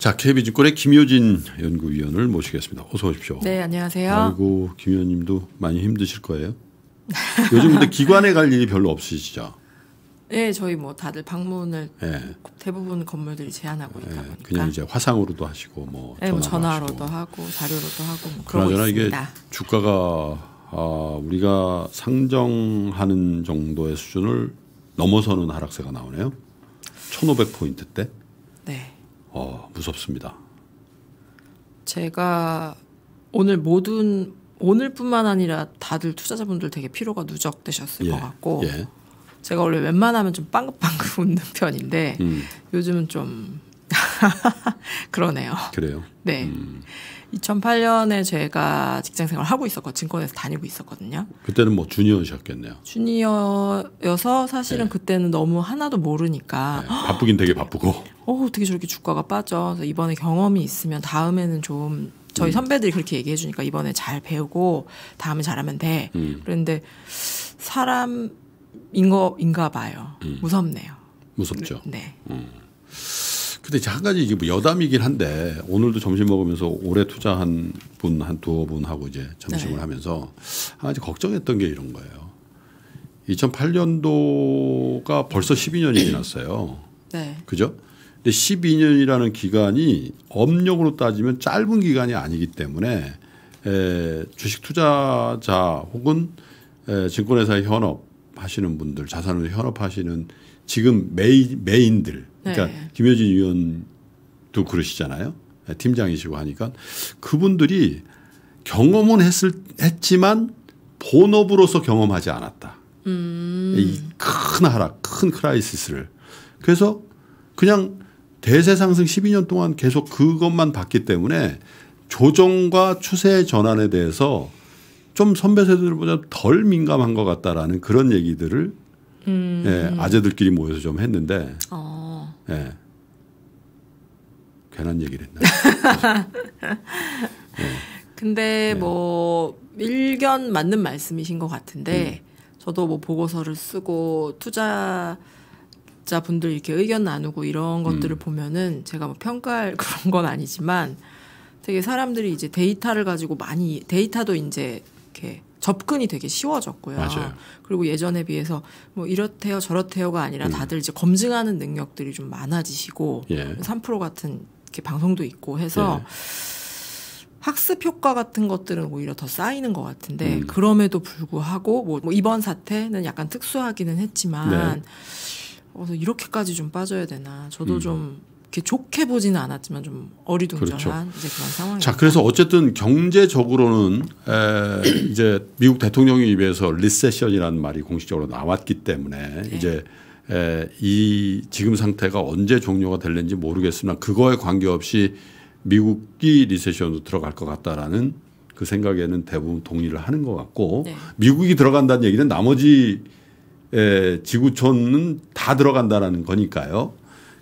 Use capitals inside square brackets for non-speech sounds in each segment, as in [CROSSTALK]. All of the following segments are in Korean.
자, k b 증꼴의 김효진 연구위원을 모시겠습니다. 어서 오십시오. 네, 안녕하세요. 아이고, 김 위원님도 많이 힘드실 거예요. 요즘 근데 기관에 갈 일이 별로 없으시죠? 네, 저희 뭐 다들 방문을 네. 대부분 건물들이 제한하고 예, 있다 보니까 그냥 이제 화상으로도 하시고 뭐, 네, 뭐 전화로도 하고. 하고 자료로도 하고 뭐 그러고 그 이게 주가가 아, 우리가 상정하는 정도의 수준을 넘어서는 하락세가 나오네요. 1,500포인트 대 네. 어, 무섭습니다. 제가 오늘 모든 오늘뿐만 아니라 다들 투자자분들 되게 피로가 누적되셨을 예, 것 같고 예. 제가 원래 웬만하면 좀 빵긋빵긋 [LAUGHS] 웃는 편인데 음. 요즘은 좀 [LAUGHS] 그러네요. 그래요. 네. 음. 2008년에 제가 직장 생활 을 하고 있었고 증권에서 다니고 있었거든요. 그때는 뭐 주니어셨겠네요. 주니어여서 사실은 네. 그때는 너무 하나도 모르니까 네. 바쁘긴 되게 바쁘고. [GASPS] 어 어떻게 저렇게 주가가 빠져? 그래서 이번에 경험이 있으면 다음에는 좀 저희 음. 선배들이 그렇게 얘기해 주니까 이번에 잘 배우고 다음에 잘하면 돼. 음. 그런데 사람인 거인가 봐요. 음. 무섭네요. 무섭죠. 네. 음. 근데 한 가지 이게 뭐 여담이긴 한데 오늘도 점심 먹으면서 오래 투자한 분 한 두어 분하고 이제 점심을 네. 하면서 한 가지 걱정했던 게 이런 거예요. 2008년도가 벌써 12년이 지났어요. [CLEARS THROAT] 네. 그죠? 근데 12년이라는 기간이 업력으로 따지면 짧은 기간이 아니기 때문에 에, 주식 투자자 혹은 에, 증권회사에 현업 하시는 분들, 자산을 현업하시는 지금 메이, 메인들 그러니까 네. 김효진 의원도 그러시잖아요. 네, 팀장이시고 하니까 그분들이 경험은 했을 했지만 본업으로서 경험하지 않았다. 음. 이큰 하락, 큰 크라이시스를. 그래서 그냥 대세 상승 12년 동안 계속 그것만 봤기 때문에 조정과 추세 전환에 대해서 좀 선배 세대들보다 덜 민감한 것 같다라는 그런 얘기들을 음. 예, 아재들끼리 모여서 좀 했는데 어. 예, 괜한 얘기를 했나. [LAUGHS] 예. 근데 예. 뭐 일견 맞는 말씀이신 것 같은데 음. 저도 뭐 보고서를 쓰고 투자 분들 이렇게 의견 나누고 이런 음. 것들을 음. 보면은 제가 뭐 평가할 [LAUGHS] 그런 건 아니지만 되게 사람들이 이제 데이터를 가지고 많이 데이터도 이제 이렇게 접근이 되게 쉬워졌고요. 맞아요. 그리고 예전에 비해서 뭐 이렇대요 저렇대요가 아니라 음. 다들 이제 검증하는 능력들이 좀 많아지시고 예. 삼프로 예. 3% 같은 이렇게 방송도 있고 해서 예. 학습 효과 같은 것들은 오히려 더 쌓이는 것 같은데 음. 그럼에도 불구하고 뭐, 뭐, 이번 사태는 약간 특수하기는 했지만 네. 어, 그서 이렇게까지 좀 빠져야 되나 저도 음. 좀 이렇게 좋게 보지는 않았지만 좀 어리둥절한 그렇죠. 이제 그런 상황이 자 그래서 어쨌든 경제적으로는 에, [CLEARS THROAT] 이제 미국 대통령 입에서 리세션이라는 말이 공식적으로 나왔기 때문에 네. 이제 에, 이 지금 상태가 언제 종료가 될는지 모르겠으나 그거에 관계없이 미국이 리세션으로 들어갈 것 같다라는 그 생각에는 대부분 동의를 하는 것 같고 네. 미국이 들어간다는 얘기는 나머지 에, 지구촌은 다 들어간다라는 거니까요.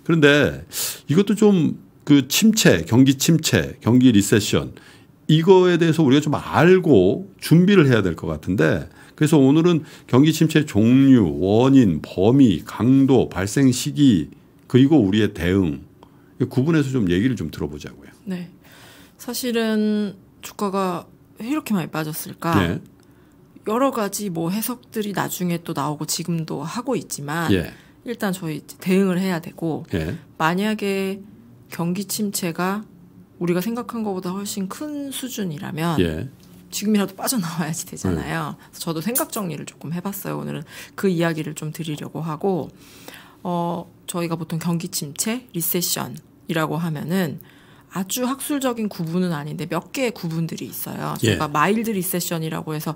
그런데 이것도 좀 그 침체, 경기 침체, 경기 리세션 이거에 대해서 우리가 좀 알고 준비를 해야 될 것 같은데 그래서 오늘은 경기 침체 종류, 원인, 범위, 강도, 발생 시기 그리고 우리의 대응 구분해서 좀 얘기를 좀 들어보자고요. 네. 사실은 주가가 왜 이렇게 많이 빠졌을까? 네. 여러 가지 뭐 해석들이 나중에 또 나오고 지금도 하고 있지만 예. 일단 저희 대응을 해야 되고 예. 만약에 경기 침체가 우리가 생각한 것보다 훨씬 큰 수준이라면 예. 지금이라도 빠져나와야지 되잖아요. 음. 저도 생각 정리를 조금 해봤어요. 오늘은 그 이야기를 좀 드리려고 하고 어 저희가 보통 경기 침체, 리세션이라고 하면은 아주 학술적인 구분은 아닌데 몇 개의 구분들이 있어요. 그러니까 예. 마일드 리세션이라고 해서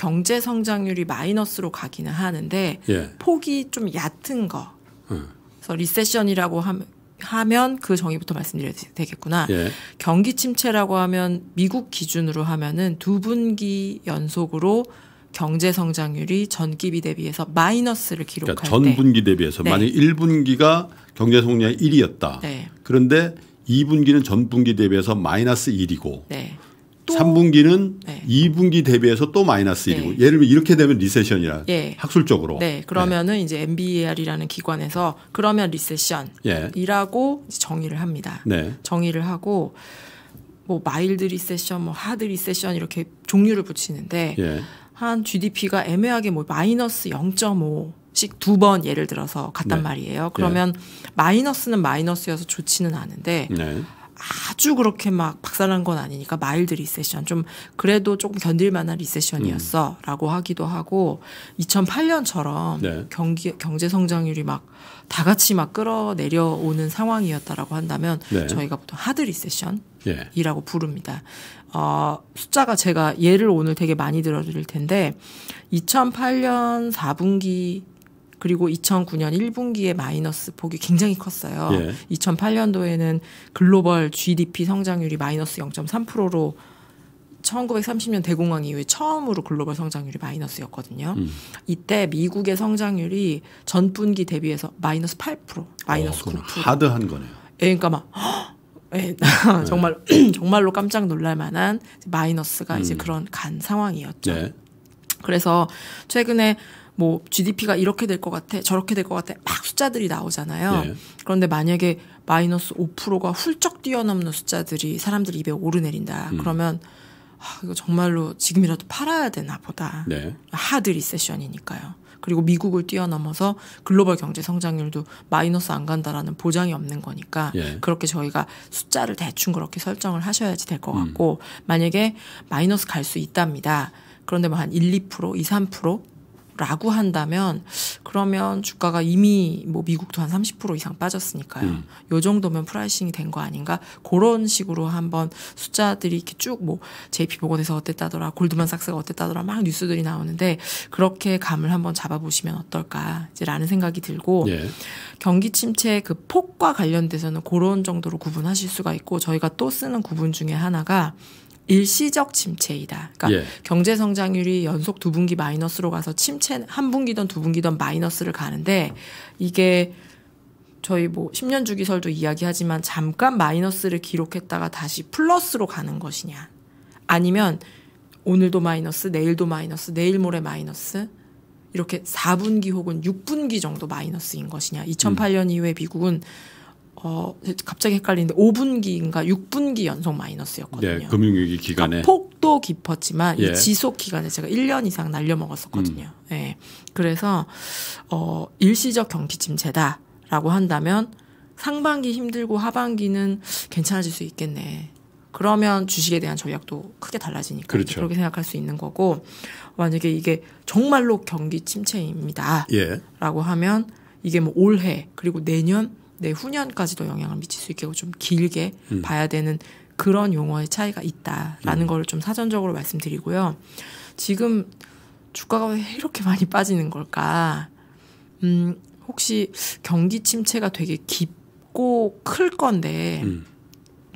경제 성장률이 마이너스로 가기는 하는데 예. 폭이 좀 얕은 거. 음. 그래서 리세션이라고 하면 하면 그 정의부터 말씀드려야 되겠구나. 예. 경기 침체라고 하면 미국 기준으로 하면은 두 분기 연속으로 경제 성장률이 전기비 대비해서 마이너스를 기록할 그러니까 전 분기 대비해서 네. 만약 1분기가 경제 성장률 1이었다. 네. 그런데 2분기는 전 분기 대비해서 마이너스 1이고 네. 또 3분기는 네. 2분기 대비해서 또 마이너스 이고 네. 예를 들면 이렇게 되면 리세션이라 예. 학술적으로 네 그러면은 네. 이제 MBER이라는 기관에서 그러면 리세션이라고 예. 정의를 합니다. 네. 정의를 하고 뭐 마일드 리세션, 뭐 하드 리세션 이렇게 종류를 붙이는데 예. 한 GDP가 애매하게 뭐 마이너스 0.5 씩두 번 예를 들어서 갔단 네. 말이에요. 예. 그러면 마이너스는 마이너스여서 좋지는 않은데 네. 아주 그렇게 막 박살난 건 아니니까 마일드 리세션 좀 그래도 조금 견딜만한 리세션이었어라고 음. 하기도 하고 2008년처럼 네. 경기 경제 성장률이 막 다 같이 막 끌어내려오는 상황이었다라고 한다면 네. 저희가 보통 하드 리세션이라고 예. 부릅니다. 어, 숫자가 제가 예를 오늘 되게 많이 들어드릴 텐데 2008년 4분기 그리고 2009년 1분기에 마이너스 폭이 굉장히 컸어요. 예. 2008년도에는 글로벌 GDP 성장률이 마이너스 0.3%로 1930년 대공황 이후에 처음으로 글로벌 성장률이 마이너스였거든요. 음. 이때 미국의 성장률이 전 분기 대비해서 마이너스 8%, 마이너스 어, 9%. 하드한 거네요. 예, 그러니까 막 [GASPS] 예, [LAUGHS] 예, 정말 [CLEARS THROAT] 정말로 깜짝 놀랄 만한 마이너스가 음. 이제 그런 간 상황이었죠. 네. 그래서 최근에 뭐 GDP가 이렇게 될 것 같아, 저렇게 될 것 같아, 막 숫자들이 나오잖아요. 예. 그런데 만약에 마이너스 5%가 훌쩍 뛰어넘는 숫자들이 사람들 입에 오르내린다. 음. 그러면 아, 이거 정말로 지금이라도 팔아야 되나 보다. 네. 하드 리세션이니까요. 그리고 미국을 뛰어넘어서 글로벌 경제 성장률도 마이너스 안 간다라는 보장이 없는 거니까 예. 그렇게 저희가 숫자를 대충 그렇게 설정을 하셔야지 될것 음. 같고 음. 만약에 마이너스 갈 수 있답니다. 그런데 뭐 한 1, 2%, 2, 3% 라고 한다면 그러면 주가가 이미 뭐 미국도 한 30% 이상 빠졌으니까요. 음. 요 정도면 프라이싱이 된 거 아닌가? 그런 식으로 한번 숫자들이 이렇게 쭉 뭐 JP 보건에서 어땠다더라, 골드만삭스가 어땠다더라 막 뉴스들이 나오는데 그렇게 감을 한번 잡아보시면 어떨까? 이제라는 생각이 들고 예. 경기 침체 그 폭과 관련돼서는 그런 정도로 구분하실 수가 있고 저희가 또 쓰는 구분 중에 하나가 일시적 침체이다. 그러니까 예. 경제 성장률이 연속 두 분기 마이너스로 가서 침체 한 분기든 두 분기든 마이너스를 가는데 이게 저희 뭐 10년 주기설도 이야기하지만 잠깐 마이너스를 기록했다가 다시 플러스로 가는 것이냐. 아니면 오늘도 마이너스, 내일도 마이너스, 내일 모레 마이너스. 이렇게 4분기 혹은 6분기 정도 마이너스인 것이냐. 2008년 음. 이후에 미국은 어, 갑자기 헷갈리는데 5분기인가 6분기 연속 마이너스였거든요. 네, 금융위기 기간에. 그러니까 폭도 깊었지만 예. 지속 기간에 제가 1년 이상 날려먹었었거든요. 음. 네. 그래서, 어, 일시적 경기침체다라고 한다면 상반기 힘들고 하반기는 괜찮아질 수 있겠네. 그러면 주식에 대한 전략도 크게 달라지니까 그렇죠. 그렇게 생각할 수 있는 거고 만약에 이게 정말로 경기 침체입니다라고 예. 하면 이게 뭐 올해 그리고 내년 내 네, 후년까지도 영향을 미칠 수 있게 하고 좀 길게 음. 봐야 되는 그런 용어의 차이가 있다라는 음. 거를 좀 사전적으로 말씀드리고요. 지금 주가가 왜 이렇게 많이 빠지는 걸까? 음, 혹시 경기 침체가 되게 깊고 클 건데 음.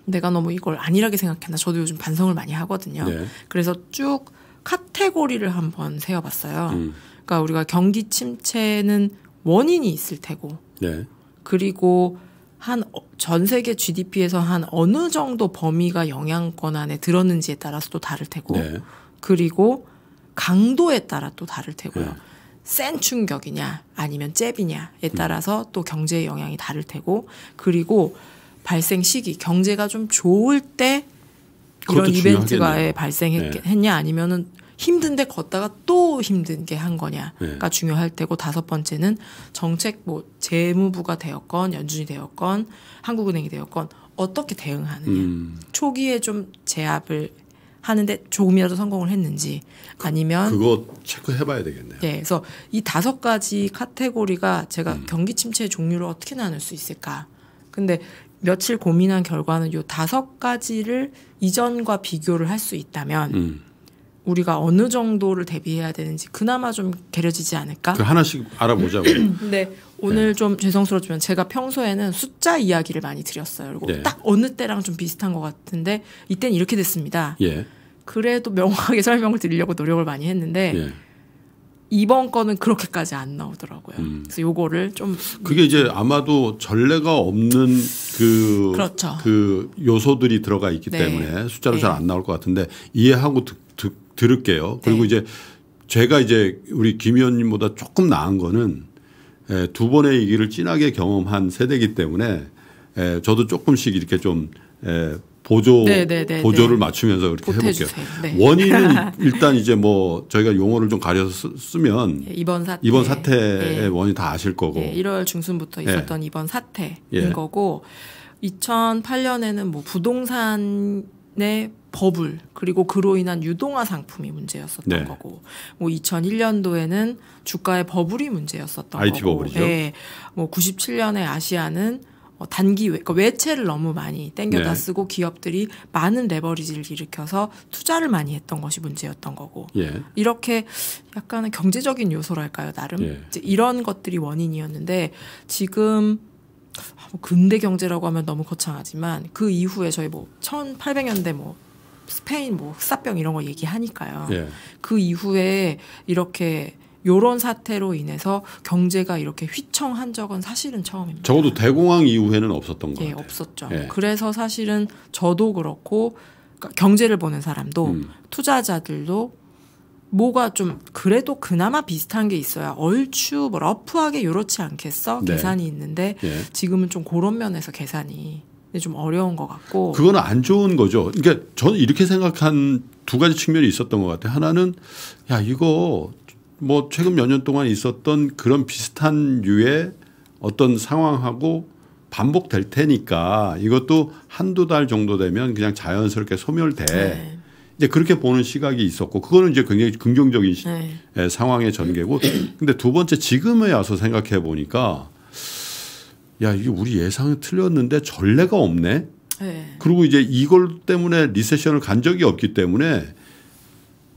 내가 너무 이걸 안일하게 생각했나? 저도 요즘 반성을 많이 하거든요. 네. 그래서 쭉 카테고리를 한번 세어봤어요. 음. 그러니까 우리가 경기 침체는 원인이 있을 테고 네. 그리고 한전 어, 세계 GDP에서 한 어느 정도 범위가 영향권 안에 들었는지에 따라서 또 다를 테고 네. 그리고 강도에 따라 또 다를 테고요. 네. 센 충격이냐 아니면 잽이냐에 음. 따라서 또 경제의 영향이 다를 테고 그리고 발생 시기 경제가 좀 좋을 때 이런 이벤트가 예, 발생했냐 네. 아니면은 힘든데 걷다가 또 힘든 게 한 거냐가 네. 중요할 때고 다섯 번째는 정책 뭐 재무부가 되었건 연준이 되었건 한국은행이 되었건 어떻게 대응하느냐 음. 초기에 좀 제압을 하는데 조금이라도 성공을 했는지 아니면 그거 체크해봐야 되겠네요. 네, 그래서 이 다섯 가지 카테고리가 제가 음. 경기 침체의 종류를 어떻게 나눌 수 있을까. 근데 며칠 고민한 결과는 요 다섯 가지를 이전과 비교를 할 수 있다면 음. 우리가 어느 정도를 대비해야 되는지 그나마 좀 개려지지 않을까? 그 하나씩 알아보자고. 음. [LAUGHS] 네. 오늘 네. 좀 죄송스럽지만 러 제가 평소에는 숫자 이야기를 많이 드렸어요. 그리고 예. 딱 어느 때랑 좀 비슷한 것 같은데 이땐 이렇게 됐습니다. 예. 그래도 명확하게 [LAUGHS] 설명을 드리려고 노력을 많이 했는데 예. 이번 거는 그렇게까지 안 나오더라고요. 음. 그래서 요거를 좀 그게 이제 아마도 전례가 없는 그, 그렇죠. 그 요소들이 들어가 있기 네. 때문에 숫자로 네. 잘안 나올 것 같은데 이해하고 듣고 들을게요. 그리고 네. 이제 제가 이제 우리 김 의원님보다 조금 나은 거는 에, 두 번의 위기를 진하게 경험한 세대이기 때문에 에, 저도 조금씩 이렇게 좀 에, 보조 네네네네. 네, 네, 보조를 네. 맞추면서 이렇게 해볼게요. 네. 원인은 [LAUGHS] 일단 이제 뭐 저희가 용어를 좀 가려서 쓰면 예, 이번 사태 이번 사태의 예. 원인 다 아실 거고 예. 1월 중순부터 예. 있었던 예. 이번 사태인 예. 거고 2008년에는 뭐 부동산 의 네, 버블 그리고 그로 인한 유동화 상품이 문제였었던 네. 거고 뭐 2001년도에는 주가의 버블이 문제였었던 IT 거고 버블이죠. 네. 뭐 97년에 아시아는 어, 단기 외, 그러니까 외채를 너무 많이 땡겨다 네. 쓰고 기업들이 많은 레버리지를 일으켜서 투자를 많이 했던 것이 문제였던 거고 예. 이렇게 약간의 경제적인 요소랄까요 나름 예. 이런 것들이 원인이었는데 지금 아, 뭐 근대 경제라고 하면 너무 거창하지만 그 이후에 저희 뭐 1800년대 뭐 스페인 뭐 흑사병 이런 거 얘기하니까요. 예. 그 이후에 이렇게 요런 사태로 인해서 경제가 이렇게 휘청한 적은 사실은 처음입니다. 적어도 대공황 이후에는 없었던 거예요. 예, 없었죠. 예. 그래서 사실은 저도 그렇고 그까 그러니까 경제를 보는 사람도 음. 투자자들도 뭐가 좀 그래도 그나마 비슷한 게 있어야 얼추 뭐 러프하게 요렇지 않겠어 네. 계산이 있는데 예. 지금은 좀 그런 면에서 계산이 좀 어려운 것 같고 그건 안 좋은 거죠. 그러니까 저는 이렇게 생각한 두 가지 측면이 있었던 것 같아요. 하나는 야 이거 뭐 최근 몇 년 동안 있었던 그런 비슷한 류의 어떤 상황하고 반복될 테니까 이것도 한두 달 정도 되면 그냥 자연스럽게 소멸돼. 네. 이제 그렇게 보는 시각이 있었고 그거는 이제 굉장히 긍정적인 네. 예, 상황의 전개고 근데 두 번째 지금에 와서 생각해 보니까 야 이게 우리 예상이 틀렸는데 전례가 없네. 네. 그리고 이제 이걸 때문에 리세션을 간 적이 없기 때문에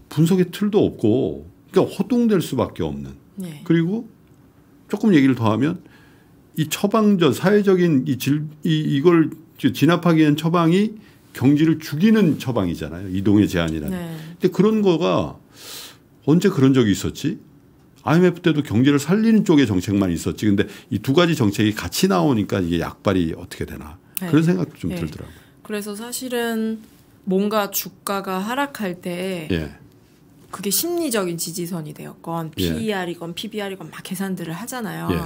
분석의 틀도 없고 그러니까 허둥될 수밖에 없는. 네. 그리고 조금 얘기를 더하면 이 처방전 사회적인 이 질 이 이걸 진압하기 위한 처방이 경기를 죽이는 처방이잖아요. 이동의 제한이라는. 그런데 네. 그런 거가 언제 그런 적이 있었지? IMF 때도 경제를 살리는 쪽의 정책만 있었지. 근데 이 두 가지 정책이 같이 나오니까 이게 약발이 어떻게 되나. 네. 그런 생각도 좀 네. 들더라고요. 그래서 사실은 뭔가 주가가 하락할 때 예. 그게 심리적인 지지선이 되었건 예. PER이건 PBR이건 막 계산들을 하잖아요. 예.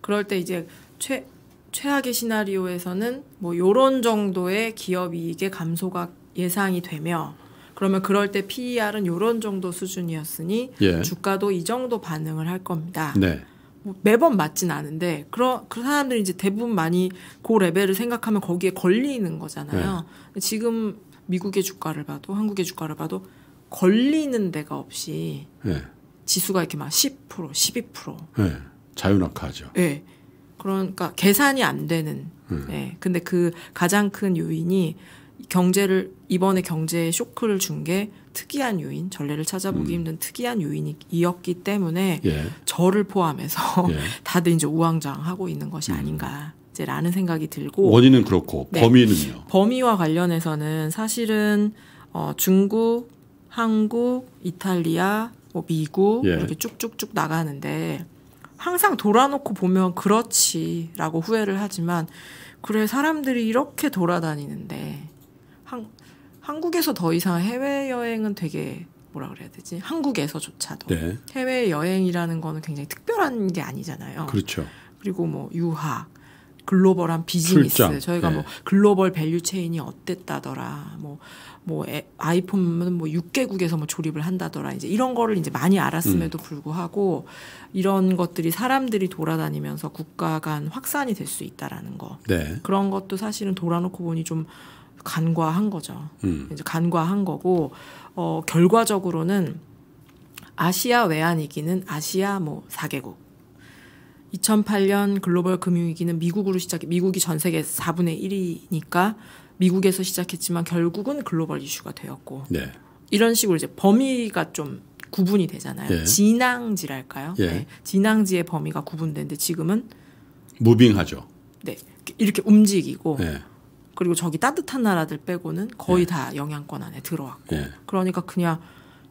그럴 때 이제 최 최악의 시나리오에서는 뭐 요런 정도의 기업 이익의 감소가 예상이 되며 그러면 그럴 때 PER은 요런 정도 수준이었으니 예. 주가도 이 정도 반응을 할 겁니다. 네. 뭐 매번 맞진 않은데 그런 그 사람들이 이제 대부분 많이 고 레벨을 생각하면 거기에 걸리는 거잖아요. 네. 지금 미국의 주가를 봐도 한국의 주가를 봐도 걸리는 데가 없이 네. 지수가 이렇게 막 10%, 12% 네. 자유낙하죠. 네. 그러니까 계산이 안 되는. 음. 네. 근데 그 가장 큰 요인이 경제를 이번에 경제에 쇼크를 준 게 특이한 요인 전례를 찾아보기 음. 힘든 특이한 요인이었기 때문에 예. 저를 포함해서 예. [LAUGHS] 다들 이제 우왕좌왕하고 있는 것이 음. 아닌가. 라는 생각이 들고 원인은 그렇고 네. 범위는요. 범위와 관련해서는 사실은 어, 중국, 한국, 이탈리아, 뭐 미국 예. 이렇게 쭉쭉쭉 나가는데 항상 돌아놓고 보면 그렇지라고 후회를 하지만 그래 사람들이 이렇게 돌아다니는데 한, 한국에서 더 이상 해외 여행은 되게 뭐라 그래야 되지 한국에서조차도 네. 해외 여행이라는 거는 굉장히 특별한 게 아니잖아요. 그렇죠. 그리고 뭐 유학 글로벌한 비즈니스 출장. 저희가 뭐 네. 뭐 글로벌 밸류 체인이 어땠다더라 뭐뭐 에, 아이폰은 뭐 6개국에서 뭐 조립을 한다더라 이제 이런 거를 이제 많이 알았음에도 음. 불구하고 이런 것들이 사람들이 돌아다니면서 국가 간 확산이 될 수 있다라는 거 네. 그런 것도 사실은 돌아놓고 보니 좀 간과한 거죠. 음. 이제 간과한 거고 어 결과적으로는 아시아 외환위기는 아시아 뭐 4개국 2008년 글로벌 금융위기는 미국으로 시작해 미국이 전 세계 4분의 1이니까 미국에서 시작했지만 결국은 글로벌 이슈가 되었고 네. 이런 식으로 이제 범위가 좀 구분이 되잖아요. 예. 진앙지랄까요? 예. 네. 진앙지의 범위가 구분되는데 지금은 무빙하죠. 네, 이렇게 움직이고 예. 그리고 저기 따뜻한 나라들 빼고는 거의 예. 다 영향권 안에 들어왔고 예. 그러니까 그냥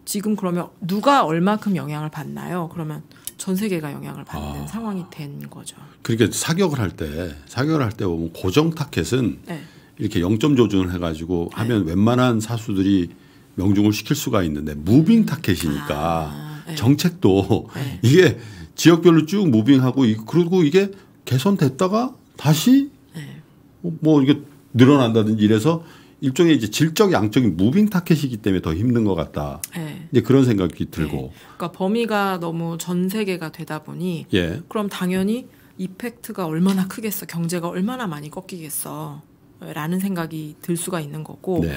지금 그러면 누가 얼마큼 영향을 받나요? 그러면 전 세계가 영향을 받는 아. 상황이 된 거죠. 그러니까 사격을 할 때 사격을 할 때 보면 고정 타켓은 네. 이렇게 영점 조준을 해가지고 하면 네. 웬만한 사수들이 명중을 시킬 수가 있는데 무빙 타켓이니까 아, 네. 정책도 네. [LAUGHS] 이게 지역별로 쭉 무빙하고 그리고 이게 개선됐다가 다시 네. 뭐 이게 늘어난다든지 이래서 일종의 이제 질적 양적인 무빙 타켓이기 때문에 더 힘든 것 같다. 네. 이제 그런 생각이 들고. 네. 그러니까 범위가 너무 전 세계가 되다 보니 예. 그럼 당연히 이펙트가 얼마나 크겠어 경제가 얼마나 많이 꺾이겠어 라는 생각이 들 수가 있는 거고 네.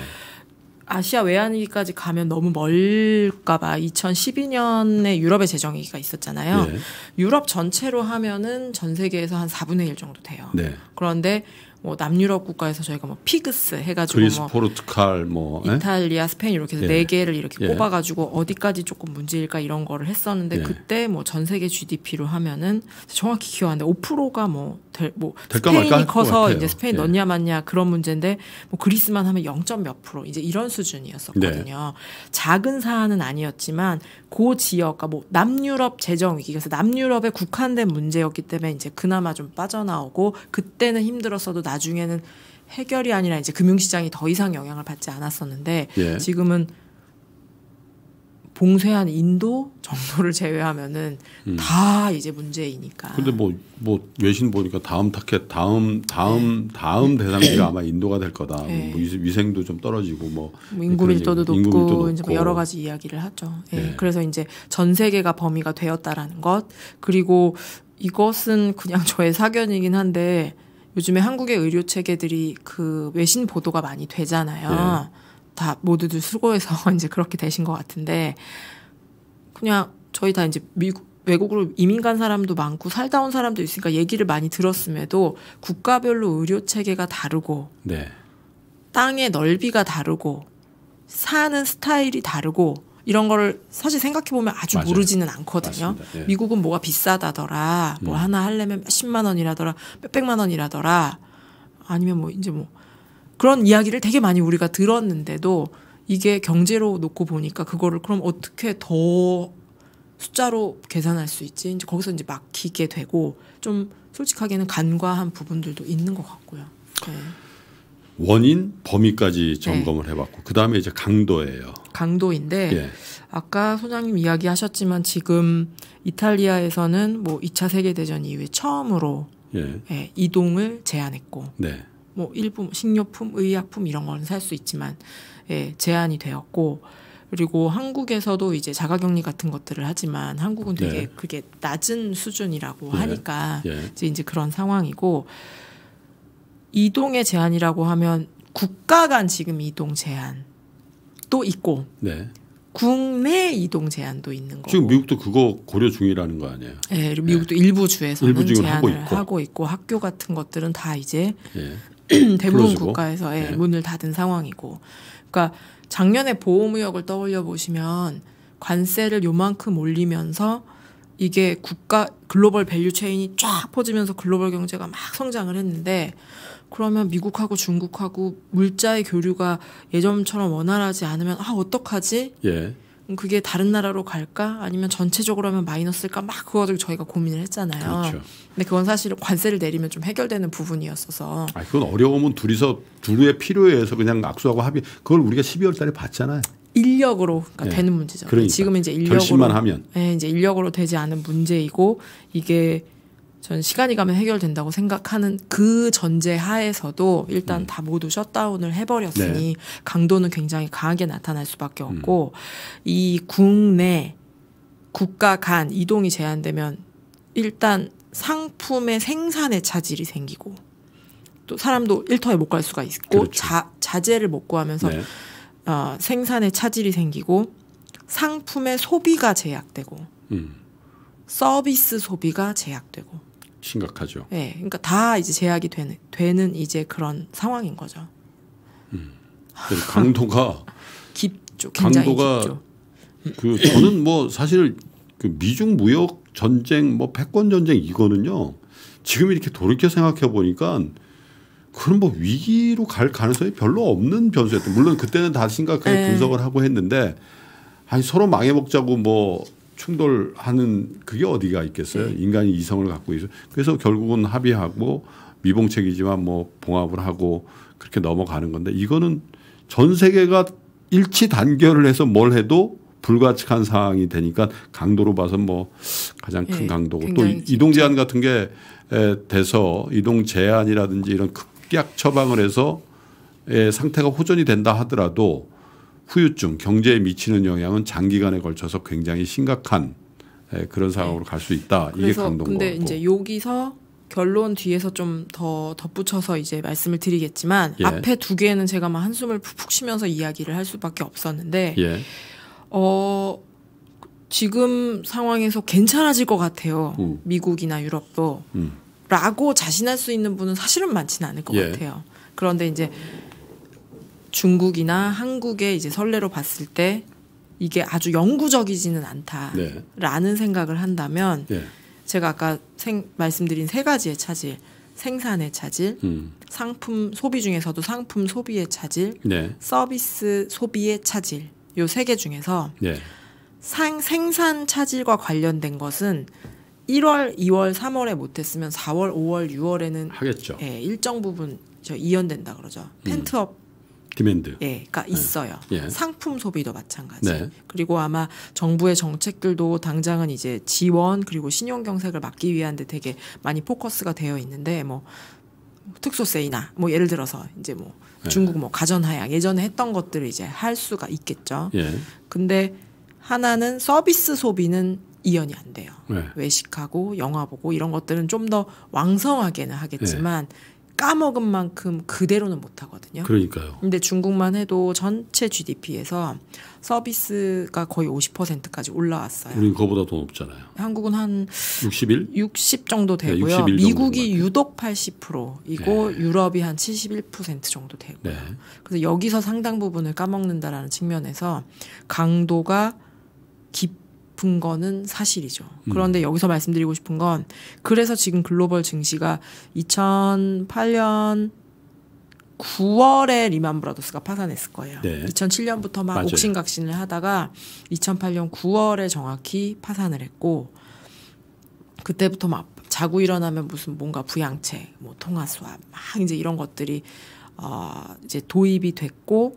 아시아 외환위기까지 가면 너무 멀까봐 2012년에 유럽의 재정위기가 있었잖아요. 네. 유럽 전체로 하면은 전 세계에서 한 4분의 1 정도 돼요. 네. 그런데 뭐 남유럽 국가에서 저희가 뭐 피그스 해가지고 그리스, 뭐 포르투갈, 뭐 예? 이탈리아, 스페인 이렇게 해서 예. 네 개를 이렇게 예. 꼽아가지고 어디까지 조금 문제일까 이런 거를 했었는데 예. 그때 뭐 전 세계 GDP로 하면은 정확히 기억 하는데 5%가 뭐될뭐 뭐, 뭐 스페인이 커서 이제 스페인 예. 넣냐 맞냐 그런 문제인데 뭐 그리스만 하면 0. 몇 프로 이제 이런 수준이었었거든요. 네. 작은 사안은 아니었지만 그 지역과 그러니까 뭐 남유럽 재정 위기 그래서 남유럽에 국한된 문제였기 때문에 이제 그나마 좀 빠져나오고 그때는 힘들었어도 나중에는 해결이 아니라 이제 금융시장이 더 이상 영향을 받지 않았었는데 예. 지금은 봉쇄한 인도 정도를 제외하면은 음. 다 이제 문제이니까. 근데 뭐뭐 뭐 외신 보니까 다음 타켓 다음 다음 네. 다음 대상지가 아마 인도가 될 거다. 뭐 네. 뭐 위생도 좀 떨어지고 뭐, 뭐 인구 밀도도 높고 인구 이제 뭐 여러 가지 이야기를 하죠. 예. 네. 그래서 이제 전 세계가 범위가 되었다라는 것 그리고 이것은 그냥 [LAUGHS] 저의 사견이긴 한데 요즘에 한국의 의료 체계들이 그 외신 보도가 많이 되잖아요. 예. 다 모두들 수고해서 [LAUGHS] 이제 그렇게 되신 것 같은데 그냥 저희 다 이제 미국 외국으로 이민 간 사람도 많고 살다 온 사람도 있으니까 얘기를 많이 들었음에도 국가별로 의료 체계가 다르고 네. 땅의 넓이가 다르고 사는 스타일이 다르고 이런 거를 사실 생각해 보면 아주 맞아요. 모르지는 않거든요. 예. 미국은 뭐가 비싸다더라. 뭐 음. 하나 할려면 십만 원이라더라. 몇백만 원이라더라. 아니면 뭐 이제 뭐 그런 이야기를 되게 많이 우리가 들었는데도 이게 경제로 놓고 보니까 그거를 그럼 어떻게 더 숫자로 계산할 수 있지? 이제 거기서 이제 막히게 되고 좀 솔직하게는 간과한 부분들도 있는 것 같고요. 네. 원인 범위까지 네. 점검을 네. 해봤고 그 다음에 이제 강도예요. 강도인데 예. 아까 소장님 이야기하셨지만 지금 이탈리아에서는 뭐 2차 세계 대전 이후에 처음으로 예. 예, 이동을 제한했고 네. 뭐 일부 식료품, 의약품 이런 거는 살수 있지만 예, 제한이 되었고 그리고 한국에서도 이제 자가격리 같은 것들을 하지만 한국은 되게 네. 그게 낮은 수준이라고 예. 하니까 네. 이제, 이제 그런 상황이고 이동의 제한이라고 하면 국가 간 지금 이동 제한도 있고 네. 국내 이동 제한도 있는 거고 지금 미국도 그거 고려 중이라는 거 아니에요? 네, 미국도 네. 일부 주에서는 일부 제한을 하고 있고. 하고 있고. 학교 같은 것들은 다 이제 네. [CLEARS THROAT] 대부분 국가에서 예, 예, 문을 닫은 상황이고 그러니까 작년에 보호무역을 떠올려 보시면 관세를 요만큼 올리면서 이게 국가 글로벌 밸류 체인이 쫙 퍼지면서 글로벌 경제가 막 성장을 했는데 그러면 미국하고 중국하고 물자의 교류가 예전처럼 원활하지 않으면 아 어떡하지? 예. 그게 다른 나라로 갈까? 아니면 전체적으로 하면 마이너스일까? 막 그거 가지고 저희가 고민을 했잖아요. 그렇죠. 근데 그건 사실 관세를 내리면 좀 해결되는 부분이었어서. 아, 그건 어려우면 둘이서 둘의 필요에 의해서 그냥 악수하고 합의. 그걸 우리가 12월 달에 봤잖아요. 인력으로 그러니까 네. 되는 문제죠. 그러니까. 지금 이제 인력으로 결심만 하면. 네, 이제 인력으로 되지 않은 문제이고 이게 전 시간이 가면 해결된다고 생각하는 그 전제 하에서도 일단 음. 다 모두 셧다운을 해버렸으니 네. 강도는 굉장히 강하게 나타날 수밖에 음. 없고 음. 이 국내 국가 간 이동이 제한되면 일단 상품의 생산에 차질이 생기고 또 사람도 일터에 못 갈 수가 있고 그렇죠. 자, 자재를 못 구하면서 네. 어, 생산에 차질이 생기고 상품의 소비가 제약되고 음. 서비스 소비가 제약되고 심각하죠. 네, 그러니까 다 이제 제약이 되는 되는 이제 그런 상황인 거죠. 음. 강도가 [LAUGHS] 깊죠. 강도가 깊죠. 그 저는 뭐 사실 그 미중 무역 전쟁 뭐 패권 전쟁 이거는요 지금 이렇게 돌이켜 생각해 보니까 그런 뭐 위기로 갈 가능성이 별로 없는 변수였던 물론 그때는 다 심각하게 네. 분석을 하고 했는데 아니 서로 망해먹자고 뭐 충돌하는 그게 어디가 있겠어요? 네. 인간이 이성을 갖고 있어. 그래서 결국은 합의하고 미봉책이지만 뭐 봉합을 하고 그렇게 넘어가는 건데 이거는 전 세계가 일치 단결을 해서 뭘 해도 불가측한 상황이 되니까 강도로 봐서 뭐 가장 큰 네, 강도고 또 이동 제한 같은 게 돼서 이동 제한이라든지 이런 극약 처방을 해서 상태가 호전이 된다 하더라도 후유증, 경제에 미치는 영향은 장기간에 걸쳐서 굉장히 심각한 에, 그런 상황으로 네. 갈수 있다. 이게 강동 근데 거 이제 여기서 결론 뒤에서 좀 더 덧붙여서 이제 말씀을 드리겠지만 예. 앞에 두 개는 제가 막 한숨을 푹푹 쉬면서 이야기를 할 수밖에 없었는데 예. 어 지금 상황에서 괜찮아질 것 같아요. 음. 미국이나 유럽도 음. 라고 자신할 수 있는 분은 사실은 많지는 않을 것 예. 같아요. 그런데 이제 중국이나 한국의 이제 선례로 봤을 때 이게 아주 영구적이지는 않다라는 네. 생각을 한다면 네. 제가 아까 생, 말씀드린 세 가지의 차질 생산의 차질 음. 상품 소비 중에서도 상품 소비의 차질 네. 서비스 소비의 차질 요 세 개 중에서 네. 상, 생산 차질과 관련된 것은 1월, 2월, 3월에 못했으면 4월, 5월, 6월에는 하겠죠. 예, 일정 부분 저 이연된다 그러죠. 음. 펜트업 디맨드. 예, 그러니까 네. 있어요. 예. 상품 소비도 마찬가지. 네. 그리고 아마 정부의 정책들도 당장은 이제 지원 그리고 신용 경색을 막기 위한데 되게 많이 포커스가 되어 있는데 뭐 특수세이나 뭐 예를 들어서 이제 뭐 네. 중국 뭐 가전하약 예전에 했던 것들을 이제 할 수가 있겠죠. 예. 근데 하나는 서비스 소비는 이연이 안 돼요. 네. 외식하고 영화 보고 이런 것들은 좀 더 왕성하게는 하겠지만 네. 까먹은 만큼 그대로는 못 하거든요. 그러니까요. 근데 중국만 해도 전체 GDP에서 서비스가 거의 50%까지 올라왔어요. 우린 그보다더 높잖아요. 한국은 한 61? 60 정도 네, 되고요. 네, 미국이 유독 80%이고 네. 유럽이 한 71% 정도 되고요. 네. 그래서 여기서 상당 부분을 까먹는다라는 측면에서 강도가 깊 싶은 거는 사실이죠. 음. 그런데 음. 여기서 말씀드리고 싶은 건 그래서 지금 글로벌 증시가 2008년 9월에 리만 브라더스가 파산했을 거예요. 네. 2007년부터 막 맞아요. 옥신각신을 하다가 2008년 9월에 정확히 파산을 했고 그때부터 막 자고 일어나면 무슨 뭔가 부양책, 뭐 통화 수합 막 이제 이런 것들이 어 이제 도입이 됐고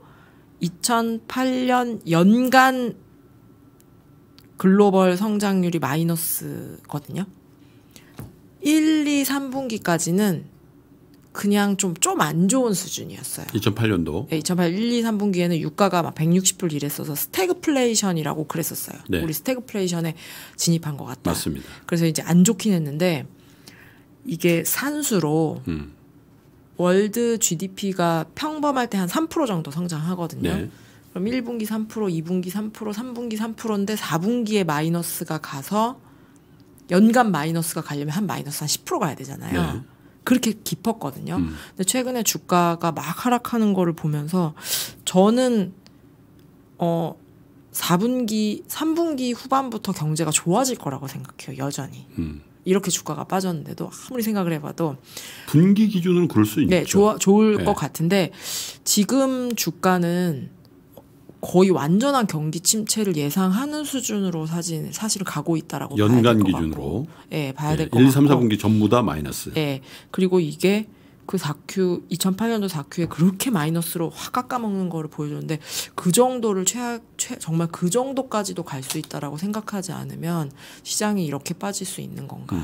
2008년 연간 글로벌 성장률이 마이너스거든요. 1, 2, 3분기까지는 그냥 좀 좀 안 좋은 수준이었어요. 2008년도. 네, 2008 1, 2, 3분기에는 유가가 막 160불 이랬어서 스태그플레이션이라고 그랬었어요. 네. 우리 스태그플레이션에 진입한 것 같다. 맞습니다. 그래서 이제 안 좋긴 했는데 이게 산수로 음. 월드 GDP가 평범할 때 한 3% 정도 성장하거든요. 네. 그럼 1분기 3%, 2분기 3%, 3분기 3%인데 4분기에 마이너스가 가서 연간 마이너스가 가려면 한 마이너스 한 10% 가야 되잖아요. 네. 그렇게 깊었거든요. 음. 근데 최근에 주가가 막 하락하는 거를 보면서 저는 어 4분기, 3분기 후반부터 경제가 좋아질 거라고 생각해요. 여전히. 음. 이렇게 주가가 빠졌는데도 아무리 생각을 해봐도 분기 기준으로 그럴 수 있죠. 네, 좋 좋을 네. 것 같은데 지금 주가는 거의 완전한 경기 침체를 예상하는 수준으로 사진 사실 가고 있다라고 연간 예, 봐야 기준으로 예 네, 봐야 될 것 같고 1, 3, 4분기 전부 다 마이너스. 예. 네, 그리고 이게 그 사큐 2008년도 사큐에 그렇게 마이너스로 확 깎아먹는 거를 보여줬는데 그 정도를 최악최 정말 그 정도까지도 갈 수 있다라고 생각하지 않으면 시장이 이렇게 빠질 수 있는 건가? 음.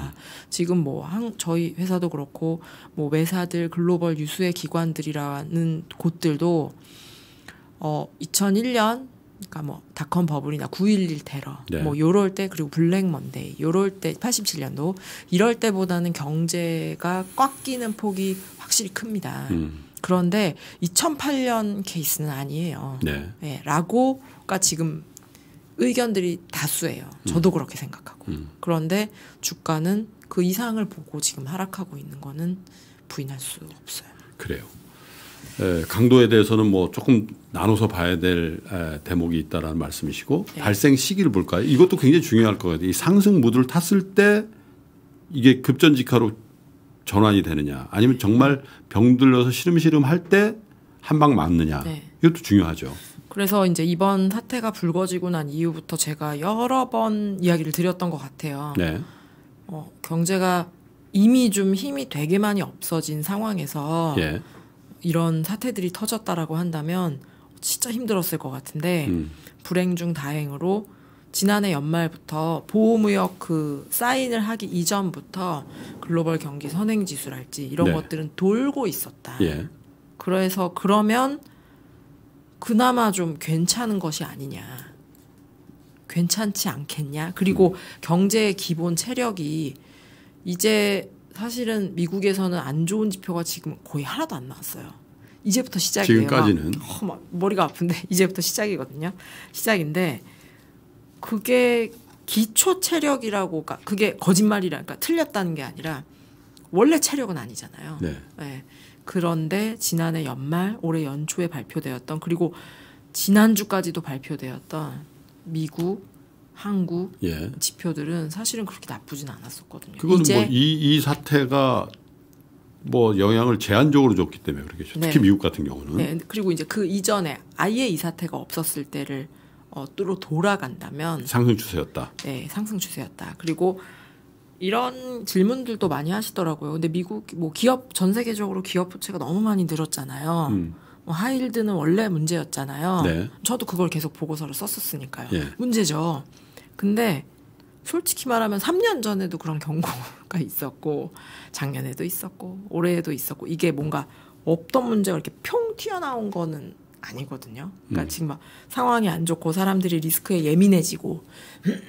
지금 뭐 한, 저희 회사도 그렇고 뭐 외사들 글로벌 유수의 기관들이라는 곳들도 어 2001년 그러니까 뭐 닷컴 버블이나 911 테러 네. 뭐 요럴 때 그리고 블랙 먼데이 요럴 때 87년도 이럴 때보다는 경제가 꽉 끼는 폭이 확실히 큽니다. 음. 그런데 2008년 케이스는 아니에요. 네. 네. 라고가 지금 의견들이 다수예요. 음. 저도 음. 그렇게 생각하고. 음. 그런데 주가는 그 이상을 보고 지금 하락하고 있는 거는 부인할 수 없어요. 그래요. 예, 강도에 대해서는 뭐 조금 나눠서 봐야 될 대목이 있다라는 말씀이시고 네. 발생 시기를 볼까요? 이것도 굉장히 중요할 것같아요이 상승 무드를 탔을 때 이게 급전직하로 전환이 되느냐, 아니면 정말 병들려서 시름시름 할 때 한 방 맞느냐, 네. 이것도 중요하죠. 그래서 이제 이번 사태가 불거지고 난 이후부터 제가 여러 번 이야기를 드렸던 것 같아요. 네. 어, 경제가 이미 좀 힘이 되게 많이 없어진 상황에서. 예. 이런 사태들이 터졌다라고 한다면 진짜 힘들었을 것 같은데 음. 불행 중 다행으로 지난해 연말부터 보호무역 그 사인을 하기 이전부터 글로벌 경기 선행 지수랄지 이런 네. 것들은 돌고 있었다. 예. 그래서 그러면 그나마 좀 괜찮은 것이 아니냐. 괜찮지 않겠냐. 그리고 음. 경제의 기본 체력이 이제 사실은 미국에서는 안 좋은 지표가 지금 거의 하나도 안 나왔어요. 이제부터 시작이에요. 지금까지는 막, 어, 막 머리가 아픈데 [LAUGHS] 이제부터 시작이거든요. 시작인데 그게 기초 체력이라고 그러니까 그게 거짓말이라니까 그러니까 틀렸다는 게 아니라 원래 체력은 아니잖아요. 네. 네. 그런데 지난해 연말 올해 연초에 발표되었던 그리고 지난주까지도 발표되었던 미국 한국 예. 지표들은 사실은 그렇게 나쁘진 않았었거든요. 그건뭐이이 사태가 뭐 영향을 제한적으로 줬기 때문에 그렇겠죠. 특히 네. 미국 같은 경우는. 네. 그리고 이제 그 이전에 아예 이 사태가 없었을 때를 어, 뚫어 돌아간다면 상승 추세였다. 네, 상승 추세였다. 그리고 이런 질문들도 많이 하시더라고요. 근데 미국 뭐 기업 전 세계적으로 기업 부채가 너무 많이 늘었잖아요. 음. 뭐하일드는 원래 문제였잖아요. 네. 저도 그걸 계속 보고서를 썼었으니까요. 예. 문제죠. 근데 솔직히 말하면 3년 전에도 그런 경고가 [LAUGHS] 있었고 작년에도 있었고 올해에도 있었고 이게 뭔가 없던 문제가 이렇게 평 튀어나온 거는 아니거든요. 그러니까 음. 지금 막 상황이 안 좋고 사람들이 리스크에 예민해지고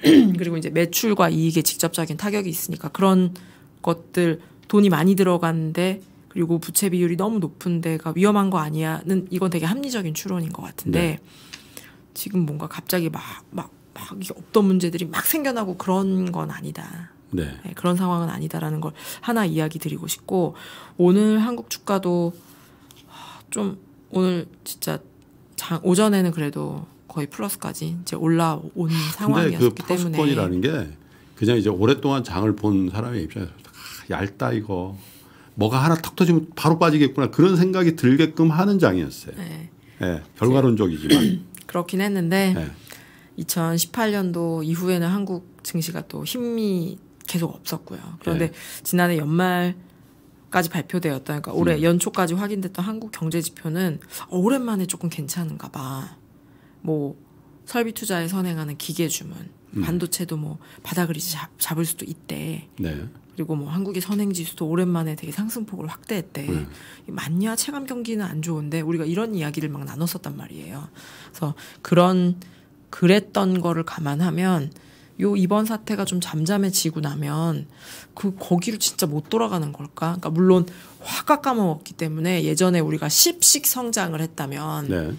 [CLEARS THROAT] 그리고 이제 매출과 이익에 직접적인 타격이 있으니까 그런 것들 돈이 많이 들어는데 그리고 부채 비율이 너무 높은 데가 위험한 거 아니야는 이건 되게 합리적인 추론인 것 같은데 네. 지금 뭔가 갑자기 막막 막 없던 문제들이 막 생겨나고 그런 건 아니다. 네. 네, 그런 상황은 아니다라는 걸 하나 이야기 드리고 싶고 오늘 한국 주가도 좀 오늘 진짜 장, 오전에는 그래도 거의 플러스까지 이제 올라온 상황이었기 그 때문에 플러스권이라는 게 그냥 이제 오랫동안 장을 본 사람의 입장에서 아, 얇다 이거 뭐가 하나 탁 터지면 바로 빠지겠구나 그런 생각이 들게끔 하는 장이었어요. 네. 네, 결과론적이지만 [CLEARS THROAT] 그렇긴 했는데 네. 2018년도 이후에는 한국 증시가 또 힘이 계속 없었고요. 그런데 네. 지난해 연말 까지 발표되었다. 그러니까 올해 음. 연초까지 확인됐던 한국 경제 지표는 오랜만에 조금 괜찮은가 봐. 뭐 설비 투자에 선행하는 기계 주문, 음. 반도체도 뭐 바닥을 이제 잡, 을 수도 있대. 네. 그리고 뭐 한국의 선행 지수도 오랜만에 되게 상승폭을 확대했대. 음. 네. 맞냐 체감 경기는 안 좋은데 우리가 이런 이야기를 막 나눴었단 말이에요. 그래서 그런 그랬던 거를 감안하면 요 이번 사태가 좀 잠잠해지고 나면 그 거기로 진짜 못 돌아가는 걸까? 그러니까 물론 화가 까먹었기 때문에 예전에 우리가 10씩 성장을 했다면 네.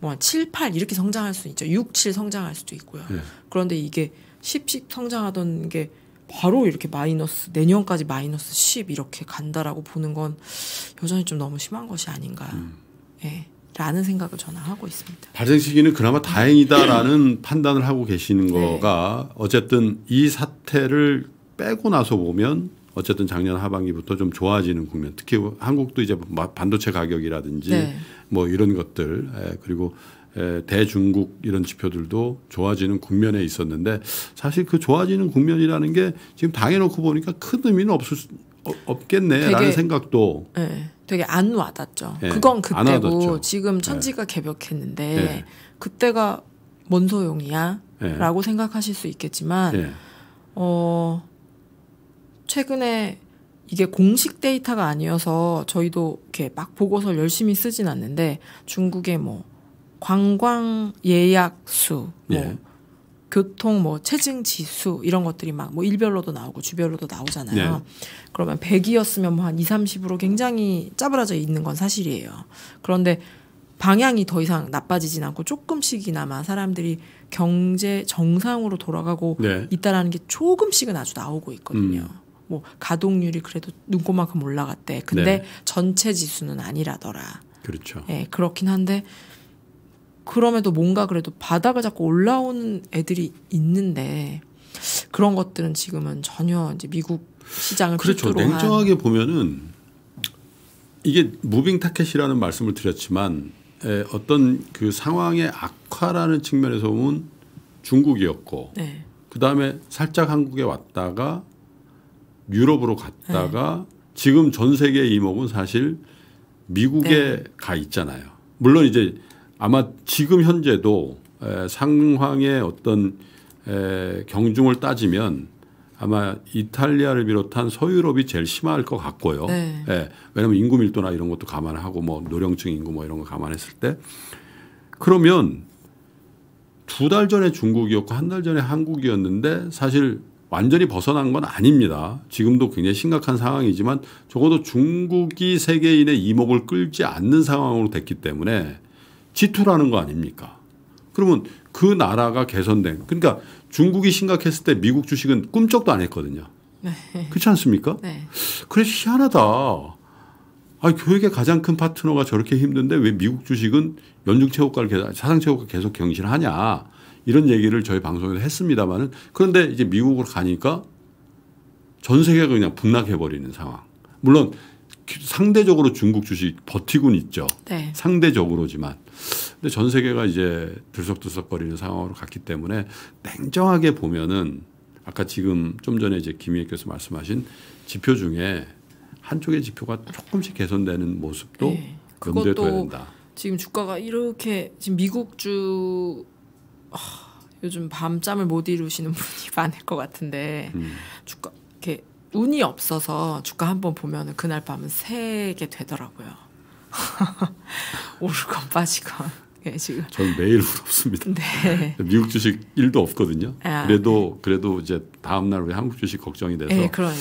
뭐 7, 8 이렇게 성장할 수 있죠. 6, 7 성장할 수도 있고요. 네. 그런데 이게 10씩 성장하던 게 바로 이렇게 마이너스 내년까지 마이너스 10 이렇게 간다라고 보는 건 여전히 좀 너무 심한 것이 아닌가. 음. 예. 라는 생각을 저는 하고 있습니다. 발생 시기는 그나마 다행이다라는 음. 판단을 하고 계시는 네. 거가 어쨌든 이 사태를 빼고 나서 보면 어쨌든 작년 하반기부터 좀 좋아지는 국면. 특히 한국도 이제 반도체 가격이라든지 네. 뭐 이런 것들 그리고 대중국 이런 지표들도 좋아지는 국면에 있었는데 사실 그 좋아지는 국면이라는 게 지금 당해놓고 보니까 큰 의미는 없을 수 어, 없겠네라는 생각도 네, 되게 안 와닿죠. 네, 그건 그때고 지금 예. 천지가 네. 개벽했는데 그때가 뭔 소용이야라고 생각하실 수 있겠지만 어 최근에 이게 공식 데이터가 아니어서 저희도 이렇게 막 보고서 를 열심히 쓰진 않는데 중국의 뭐 관광 예약 수, 뭐 예. 교통 뭐 체증 지수 이런 것들이 막 뭐 일별로도 나오고 주별로도 나오잖아요. 네. 그러면 100이었으면 뭐 한 2, 30으로 굉장히 짜부라져 있는 건 사실이에요. 그런데 방향이 더 이상 나빠지진 않고 조금씩이나마 사람들이 경제 정상으로 돌아가고 네. 있다라는 게 조금씩은 아주 나오고 있거든요. 음. 뭐 가동률이 그래도 눈꼽만큼 올라갔대. 근데 네. 전체 지수는 아니라더라. 그렇죠. 예, 그렇긴 한데 그럼에도 뭔가 그래도 바닥을 잡고 올라오는 애들이 있는데 그런 것들은 지금은 전혀 이제 미국 시장을 그렇죠. 냉정하게 보면은 이게 무빙 타켓이라는 말씀을 드렸지만 에, 어떤 그 상황의 악화라는 측면에서 온 중국이었고 네. 그다음에 살짝 한국에 왔다가 유럽으로 갔다가 네. 지금 전 세계의 이목은 사실 미국에 네. 가 있잖아요. 물론 이제 아마 지금 현재도 에, 상황의 어떤 에, 경중을 따지면 아마 이탈리아를 비롯한 서유럽이 제일 심할 것 같고요. 네. 예. 왜냐하면 인구 밀도나 이런 것도 감안하고 뭐 노령층 인구 뭐 이런 거 감안했을 때 그러면 두 달 전에 중국이었고 한 달 전에 한국이었는데 사실 완전히 벗어난 건 아닙니다. 지금도 굉장히 심각한 상황이지만 적어도 중국이 세계인의 이목을 끌지 않는 상황으로 됐기 때문에 지투라는 거 아닙니까? 그러면 그 나라가 개선된 그러니까 중국이 심각했을 때 미국 주식은 꿈쩍도 안 했거든요. 네. 그렇지 않습니까? 네. 그래 서 희한하다. 아 교육의 가장 큰 파트너가 저렇게 힘든데 왜 미국 주식은 연중 최고가를 계속, 사상 최고가 계속 경신하냐 이런 얘기를 저희 방송에서 했습니다만은 그런데 이제 미국으로 가니까 전 세계가 그냥 분락해 버리는 상황. 물론 상대적으로 중국 주식 버티곤 있죠. 네. 상대적으로지만 근데 전 세계가 이제 들썩들썩거리는 상황으로 갔기 때문에 냉정하게 보면은 아까 지금 좀 전에 이제 김희애께서 말씀하신 지표 중에 한쪽의 지표가 조금씩 개선되는 모습도 네. 염두에 둬야 된다. 지금 주가가 이렇게 지금 미국 주 어, 요즘 밤잠을 못 이루시는 [LAUGHS] 분이 많을 것 같은데 음. 주가 이렇게 운이 없어서 주가 한번 보면은 그날 밤은 새게 되더라고요. [LAUGHS] 오르건 빠지건. 예, 지금. 저는 매일 부럽습니다. 네. 미국 주식 1도 없거든요. 아, 그래도 그래도 이제 다음 날왜 한국 주식 걱정이 돼서. 예, 그러니까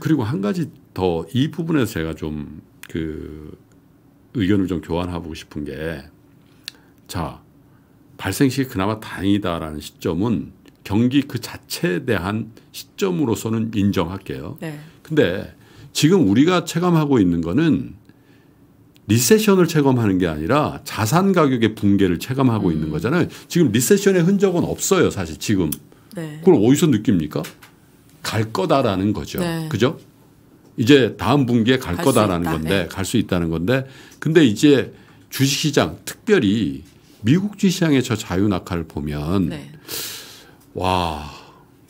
그리고 한 가지 더 이 부분에서 제가 좀 그 의견을 좀 교환하고 싶은 게 자, 발생시 그나마 다행이다라는 시점은 경기 그 자체에 대한 시점으로서는 인정할게요. 네. 근데 지금 우리가 체감하고 있는 거는 리세션을 체감하는 게 아니라 자산 가격의 붕괴를 체감하고 음. 있는 거잖아요. 지금 리세션의 흔적은 없어요, 사실 지금. 네. 그걸 어디서 느낍니까? 갈 거다라는 거죠. 네. 그죠? 이제 다음 분기에 갈, 갈 거다라는 건데 네. 갈수 있다는 건데 근데 이제 주식시장 특별히 미국 주식시장의 저 자유낙하를 보면 네. 와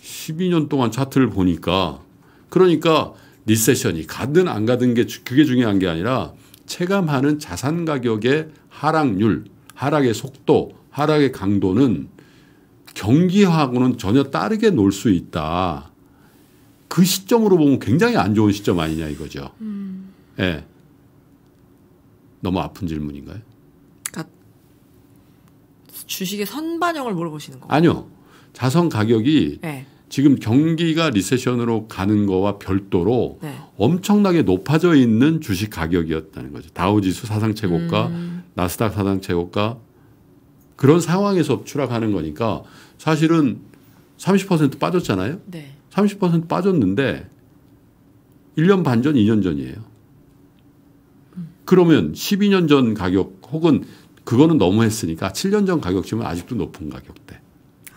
12년 동안 차트를 보니까 그러니까 리세션이 가든 안 가든 게 그게 중요한 게 아니라 체감하는 자산 가격의 하락률, 하락의 속도, 하락의 강도는 경기하고는 전혀 다르게 놀 수 있다. 그 시점으로 보면 굉장히 안 좋은 시점 아니냐 이거죠. 음. 예. 너무 아픈 질문인가요? 그러니까 주식의 선반영을 물어보시는 거 아니요. 자선 가격이 네. 지금 경기가 리세션으로 가는 거와 별도로 네. 엄청나게 높아져 있는 주식 가격이었다는 거죠. 다우지수 사상 최고가, 음. 나스닥 사상 최고가 그런 상황에서 추락하는 거니까 사실은 30% 빠졌잖아요. 네. 30% 빠졌는데 1년 반 전, 2년 전이에요. 그러면 12년 전 가격 혹은 그거는 너무 했으니까 7년 전 가격치면 아직도 높은 가격대.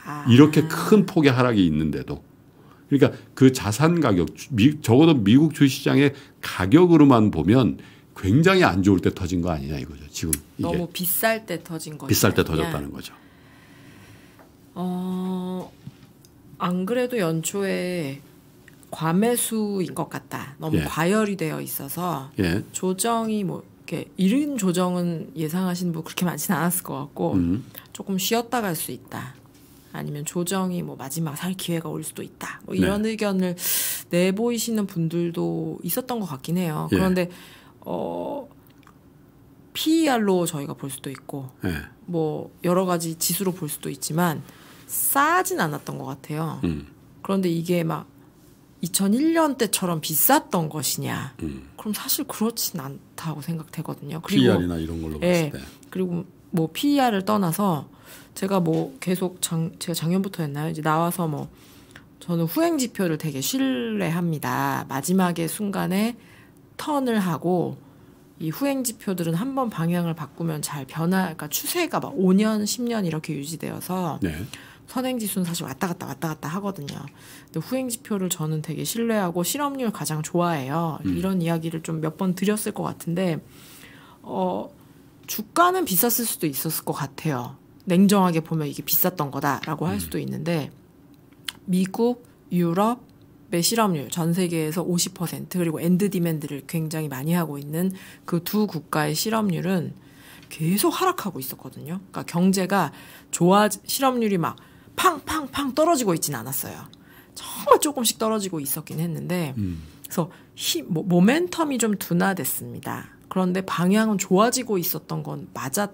아. 이렇게 큰 폭의 하락이 있는데도 그러니까 그 자산 가격 미, 적어도 미국 주시장의 식 가격으로만 보면 굉장히 안 좋을 때 터진 거 아니냐 이거죠 지금 너무 비쌀 때 터진 거죠 비쌀 때 터졌다는 거죠. 어안 그래도 연초에 과매수인 것 같다. 너무 예. 과열이 되어 있어서 예. 조정이 뭐 이렇게 이른 조정은 예상하신 분 그렇게 많지는 않았을 것 같고 음. 조금 쉬었다 갈 수 있다. 아니면 조정이 뭐 마지막 살 기회가 올 수도 있다. 뭐 네. 이런 네. 의견을 내보이시는 분들도 있었던 것 같긴 해요. 예. 그런데 어 PER로 저희가 볼 수도 있고 예. 뭐 여러 가지 지수로 볼 수도 있지만 싸진 않았던 것 같아요. 음. 그런데 이게 막 2001년 때처럼 비쌌던 것이냐? 음. 그럼 사실 그렇진 않다고 생각되거든요. 그리고 PER이나 이런 걸로 예, 봤을 때. 그리고 뭐 PER을 떠나서 제가 뭐 계속 장, 제가 작년부터 했나요? 이제 나와서 뭐 저는 후행 지표를 되게 신뢰합니다. 마지막에 순간에 턴을 하고 이 후행 지표들은 한번 방향을 바꾸면 잘 변화, 그러니까 추세가 막 5년, 10년 이렇게 유지되어서 네. 선행 지수는 사실 왔다 갔다 왔다 갔다 하거든요. 근데 후행 지표를 저는 되게 신뢰하고 실업률 가장 좋아해요. 음. 이런 이야기를 좀 몇 번 드렸을 것 같은데, 어, 주가는 비쌌을 수도 있었을 것 같아요. 냉정하게 보면 이게 비쌌던 거다라고 할 음. 수도 있는데 미국, 유럽, 매 실업률 전 세계에서 50% 그리고 엔드 디맨드를 굉장히 많이 하고 있는 그 두 국가의 실업률은 계속 하락하고 있었거든요. 그러니까 경제가 좋아 실업률이 막 팡팡팡 떨어지고 있지는 않았어요. 정말 조금씩 떨어지고 있었긴 했는데 음. 그래서 히, 모멘텀이 좀 둔화됐습니다. 그런데 방향은 좋아지고 있었던 건 맞았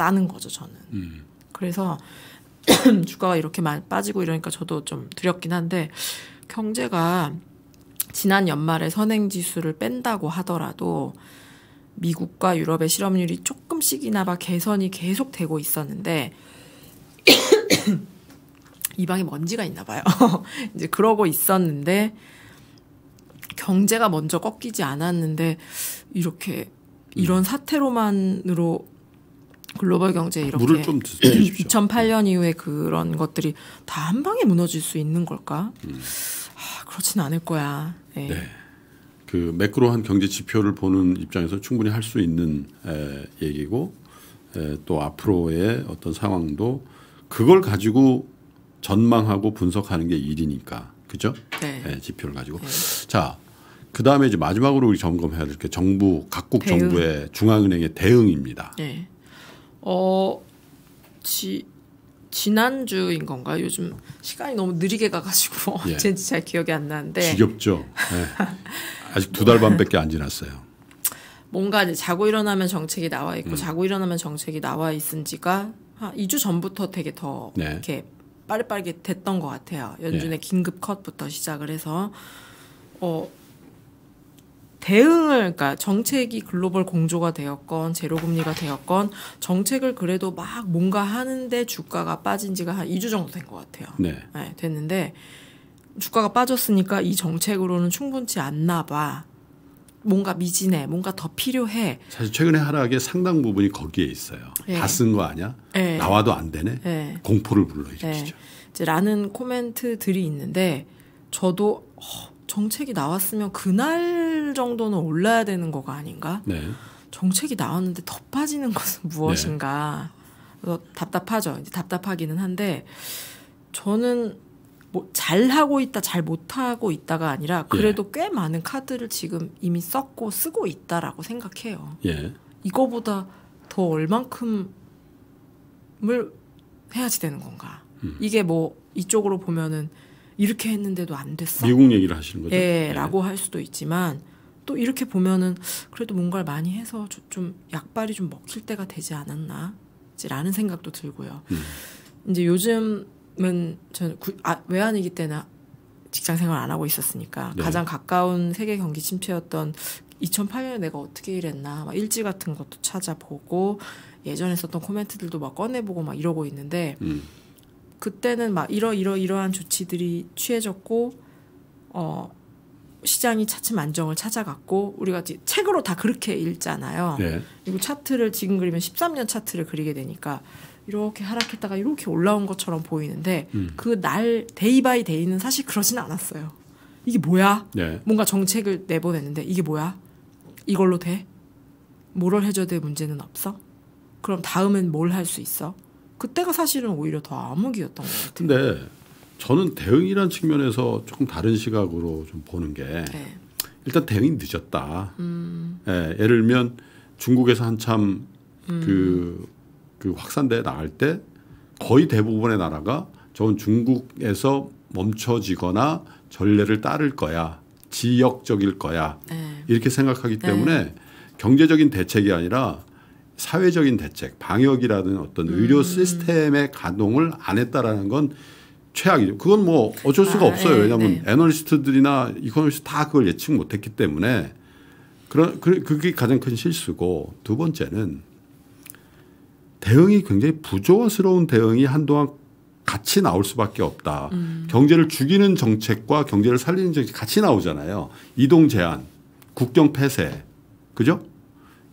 같다는 거죠 저는. 음. 그래서 [CLEARS THROAT] 주가가 이렇게 많이 빠지고 이러니까 저도 좀 두렵긴 한데 경제가 지난 연말에 선행 지수를 뺀다고 하더라도 미국과 유럽의 실업률이 조금씩이나마 개선이 계속 되고 있었는데 [CLEARS THROAT] 이 방에 먼지가 있나 봐요. [LAUGHS] 이제 그러고 있었는데 경제가 먼저 꺾이지 않았는데 이렇게 이런 사태로만으로 글로벌 경제 이렇게 물을 좀드십시 2008년 이후에 그런 것들이 다 한 방에 무너질 수 있는 걸까? 음. 아, 그렇진 않을 거야. 네. 네. 그 매크로한 경제 지표를 보는 입장에서 충분히 할 수 있는 에, 얘기고 에, 또 앞으로의 어떤 상황도 그걸 가지고 전망하고 분석하는 게 일이니까 그죠? 네. 에, 예, 지표를 가지고 네. 자 그다음에 이제 마지막으로 우리 점검해야 될 게 정부 각국 대응. 정부의 중앙은행의 대응입니다. 네. 어, 지, 지난주인 건가요? 요즘 시간이 너무 느리게 가가지고 [LAUGHS] 예. 언제인지 잘 기억이 안 나는데. 지겹죠. 네. 아직 두달 뭐. 반밖에 안 지났어요. 뭔가 이제 자고 일어나면 정책이 나와 있고 음. 자고 일어나면 정책이 나와 있은 지가 한 2주 전부터 되게 더 네. 이렇게 빠르빠르게 됐던 것 같아요. 연준의 네. 긴급 컷부터 시작을 해서 어 대응을 그러니까 정책이 글로벌 공조가 되었건 제로금리가 되었건 정책을 그래도 막 뭔가 하는데 주가가 빠진 지가 한 2주 정도 된 것 같아요. 네. 네. 됐는데 주가가 빠졌으니까 이 정책으로는 충분치 않나 봐. 뭔가 미진해, 뭔가 더 필요해. 사실 최근에 하락의 상당 부분이 거기에 있어요. 네. 예. 다쓴 거 아니야? 네. 나와도 안 되네. 네. 공포를 불러일으키죠. 이 라는 코멘트들이 있는데 저도 어, 정책이 나왔으면 그날 정도는 올라야 되는 거가 아닌가? 네. 정책이 나왔는데 더 빠지는 것은 네. 무엇인가? 네. 답답하죠. 이제 답답하기는 한데 저는 뭐잘 하고 있다, 잘 못하고 있다가 아니라 예. 그래도 예. 꽤 많은 카드를 지금 이미 썼고 쓰고 있다라고 생각해요. 예. 이거보다 더 얼만큼을 해야지 되는 건가? 음. 이게 뭐 이쪽으로 보면은 이렇게 했는데도 안 됐어. 미국 얘기를 하시는 거죠? 예, 예. 라고 할 수도 있지만 또 이렇게 보면은 그래도 뭔가를 많이 해서 좀 약발이 좀 먹힐 때가 되지 않았나 라는 생각도 들고요. 음. 이제 요즘은 저는 아, 외환위기 때나 직장 생활 안 하고 있었으니까 네. 가장 가까운 세계 경기 침체였던 2008년에 내가 어떻게 일했나 막 일지 같은 것도 찾아보고 예전에 썼던 코멘트들도 막 꺼내보고 막 이러고 있는데 음. 그때는 막 이러 이러 이러한 조치들이 취해졌고 어 시장이 차츰 안정을 찾아갔고 우리가 책으로 다 그렇게 읽잖아요. 네. 그리고 차트를 지금 그리면 13년 차트를 그리게 되니까 이렇게 하락했다가 이렇게 올라온 것처럼 보이는데 음. 그날 데이 바이 데이는 사실 그러진 않았어요. 이게 뭐야? 네. 뭔가 정책을 내보냈는데 이게 뭐야? 이걸로 돼? 뭐를 해줘야 될 문제는 없어? 그럼 다음엔 뭘 할 수 있어? 그때가 사실은 오히려 더 암흑이었던 것 같아요. 근데 저는 대응이란 측면에서 조금 다른 시각으로 좀 보는 게 네. 일단 대응이 늦었다. 음. 예, 예를 들면 중국에서 한참 음. 그, 그 확산돼 나갈 때 거의 대부분의 나라가 저건 중국에서 멈춰지거나 전례를 따를 거야. 지역적일 거야. 네. 이렇게 생각하기 네. 때문에 경제적인 대책이 아니라 사회적인 대책, 방역이라든 어떤 의료 음. 시스템의 가동을 안 했다라는 건 최악이죠. 그건 뭐 어쩔 수가 아, 없어요. 네, 예, 왜냐하면 네. 예. 애널리스트들이나 이코노미스트 다 그걸 예측 못했기 때문에 그런 그, 그게 가장 큰 실수고 두 번째는 대응이 굉장히 부조화스러운 대응이 한동안 같이 나올 수밖에 없다. 음. 경제를 죽이는 정책과 경제를 살리는 정책 같이 나오잖아요. 이동 제한, 국경 폐쇄, 그죠?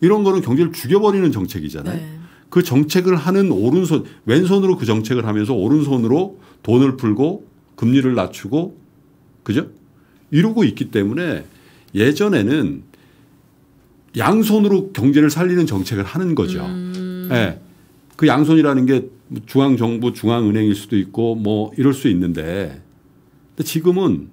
이런 거는 경제를 죽여버리는 정책이잖아요. 네. 그 정책을 하는 오른손 왼손으로 그 정책을 하면서 오른손으로 돈을 풀고 금리를 낮추고 그죠? 이러고 있기 때문에 예전에는 양손으로 경제를 살리는 정책을 하는 거죠. 음. 예. 그 양손이라는 게 뭐 중앙 정부, 중앙 은행일 수도 있고 뭐 이럴 수 있는데 지금은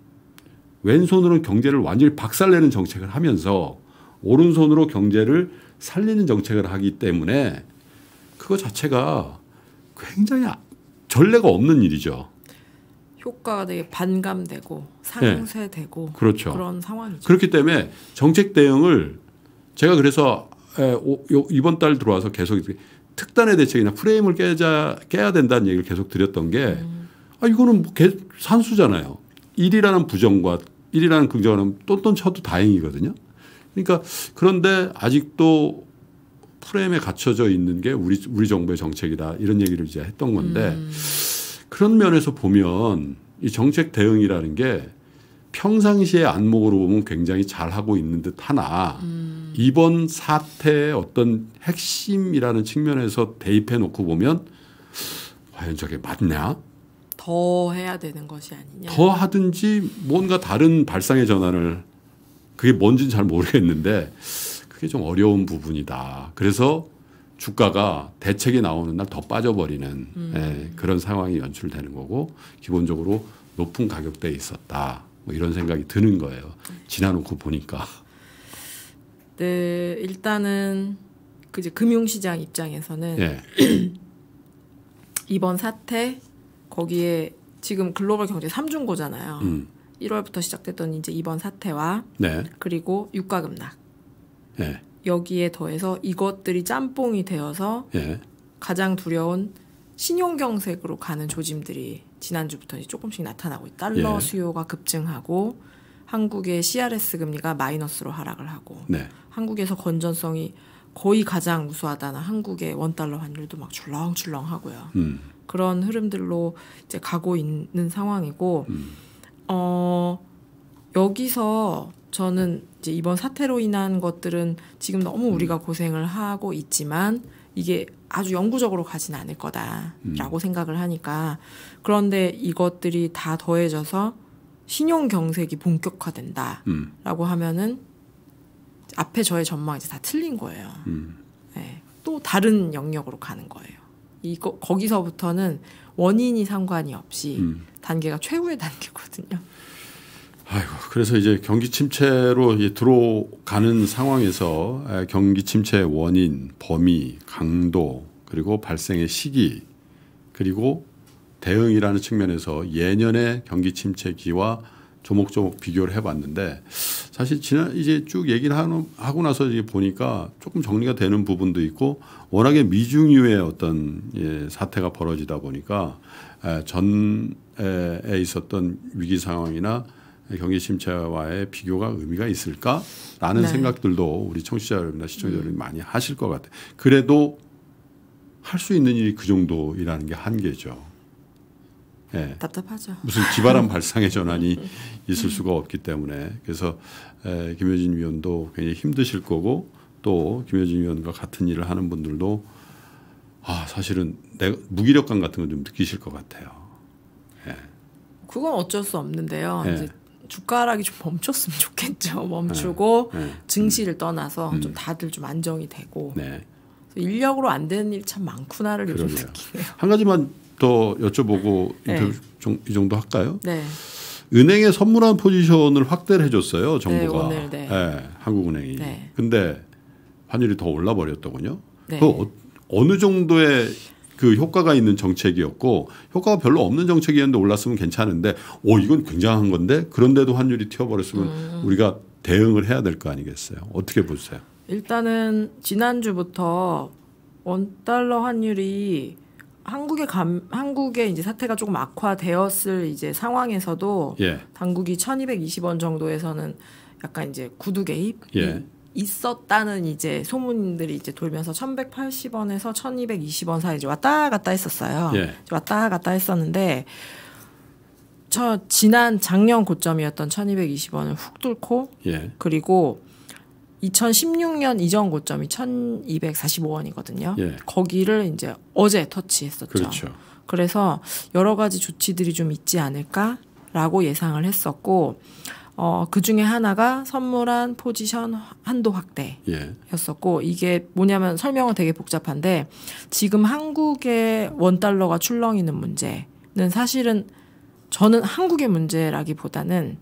왼손으로 경제를 완전히 박살내는 정책을 하면서 오른손으로 경제를 살리는 정책을 하기 때문에 그거 자체가 굉장히 아, 전례가 없는 일이죠. 효과가 되게 반감되고 네. 상쇄되고 네. 그렇죠. 그런 상황이죠. 그렇기 때문에 정책 대응을 제가 그래서 이번 달 들어와서 계속 특단의 대책이나 프레임을 깨자 깨야 된다는 얘기를 계속 드렸던 게 음. 아, 이거는 뭐 산수잖아요. 일이라는 부정과 일이라는 긍정은 똔똔 쳐도 다행이거든요. 그러니까 그런데 아직도 프레임에 갇혀져 있는 게 우리 우리 정부의 정책이다 이런 얘기를 이제 했던 건데 음. 그런 면에서 보면 이 정책 대응이라는 게 평상시의 안목으로 보면 굉장히 잘 하고 있는 듯 하나 음. 이번 사태의 어떤 핵심이라는 측면에서 대입해 놓고 보면 과연 저게 맞냐? 더 해야 되는 것이 아니냐? 더 하든지 뭔가 다른 발상의 전환을 그게 뭔지는 잘 모르겠는데 그게 좀 어려운 부분이다. 그래서 주가가 대책이 나오는 날 더 빠져버리는 예, 음. 예, 그런 상황이 연출되는 거고 기본적으로 높은 가격대에 있었다. 뭐 이런 생각이 드는 거예요. 지나놓고 보니까. 네, 일단은 그 이제 금융시장 입장에서는 예. [CLEARS THROAT] 이번 사태 거기에 지금 글로벌 경제 3중고잖아요. 음. 1월부터 시작됐던 이제 이번 사태와 네. 그리고 유가 급락 예. 여기에 더해서 이것들이 짬뽕이 되어서 예. 가장 두려운 신용경색으로 가는 조짐들이 지난주부터 조금씩 나타나고 있다. 달러 예. 수요가 급증하고 한국의 CRS 금리가 마이너스로 하락을 하고 네. 한국에서 건전성이 거의 가장 우수하다는 한국의 원달러 환율도 막줄렁줄렁 하고요. 음. 그런 흐름들로 이제 가고 있는 상황이고, 음. 어, 여기서 저는 이제 이번 사태로 인한 것들은 지금 너무 음. 우리가 고생을 하고 있지만 이게 아주 영구적으로 가진 않을 거다라고 음. 생각을 하니까 그런데 이것들이 다 더해져서 신용 경색이 본격화된다라고 음. 하면은 앞에 저의 전망이 이제 다 틀린 거예요. 음. 네. 또 다른 영역으로 가는 거예요. 이거 거기서부터는 원인이 상관이 없이 음. 단계가 최후의 단계거든요. 아이고, 그래서 이제 경기 침체로 이제 들어가는 상황에서 경기 침체의 원인, 범위, 강도, 그리고 발생의 시기, 그리고 대응이라는 측면에서 예년의 경기 침체기와 조목조목 비교를 해봤는데 사실 지난 이제 쭉 얘기를 하고 나서 이제 보니까 조금 정리가 되는 부분도 있고 워낙에 미중유의 이 어떤 예, 사태가 벌어지다 보니까 전에 있었던 위기 상황이나 경기심체와의 비교가 의미가 있을까라는 네. 생각들도 우리 청취자 여러분이나 시청자 여러분이 음. 많이 하실 것 같아요. 그래도 할 수 있는 일이 그 정도라는 게 한계죠. 예. 답답하죠. 무슨 기바람 [LAUGHS] 발상의 전환이 있을 수가 없기 때문에 그래서 에, 김효진 위원도 굉장히 힘드실 거고 또 김효진 위원과 같은 일을 하는 분들도 아 사실은 내 무기력감 같은 걸 좀 느끼실 것 같아요. 예. 그건 어쩔 수 없는데요. 예. 주가락이 좀 멈췄으면 좋겠죠. 네. 멈추고 네, 네. 증시를 떠나서 음. 좀 다들 좀 안정이 되고 네. 인력으로 안 되는 일 참 많구나를 좀즘 느끼네요. 한 가지만 더 여쭤보고 네. 이 정도 할까요? 네. 은행에 선물한 포지션을 확대를 해줬어요 네, 정부가 오늘, 네, 한국은행이. 근데 환율이 더 올라버렸더군요. 그 어, 어느 정도의 그 효과가 있는 정책이었고 효과가 별로 없는 정책이었는데 올랐으면 괜찮은데 오 이건 굉장한 건데 그런데도 환율이 튀어버렸으면 음. 우리가 대응을 해야 될 거 아니겠어요? 어떻게 보세요? 일단은 지난주부터 원 달러 환율이 한국의 감, 한국의 이제 사태가 조금 악화되었을 이제 상황에서도 예. 당국이 1,220원 정도에서는 약간 이제 구두 개입 예. 있었다는 이제 소문들이 이제 돌면서 1180원에서 1220원 사이 이제 왔다 갔다 했었어요. 예. 왔다 갔다 했었는데 저 지난 작년 고점이었던 1220원을 훅 뚫고 예. 그리고 2016년 이전 고점이 1245원이거든요. 예. 거기를 이제 어제 터치했었죠. 그렇죠. 그래서 여러 가지 조치들이 좀 있지 않을까라고 예상을 했었고 어, 그 중에 하나가 선물한 포지션 한도 확대였었고 예. 이게 뭐냐면 설명은 되게 복잡한데 지금 한국의 원 달러가 출렁이는 문제는 사실은 저는 한국의 문제라기보다는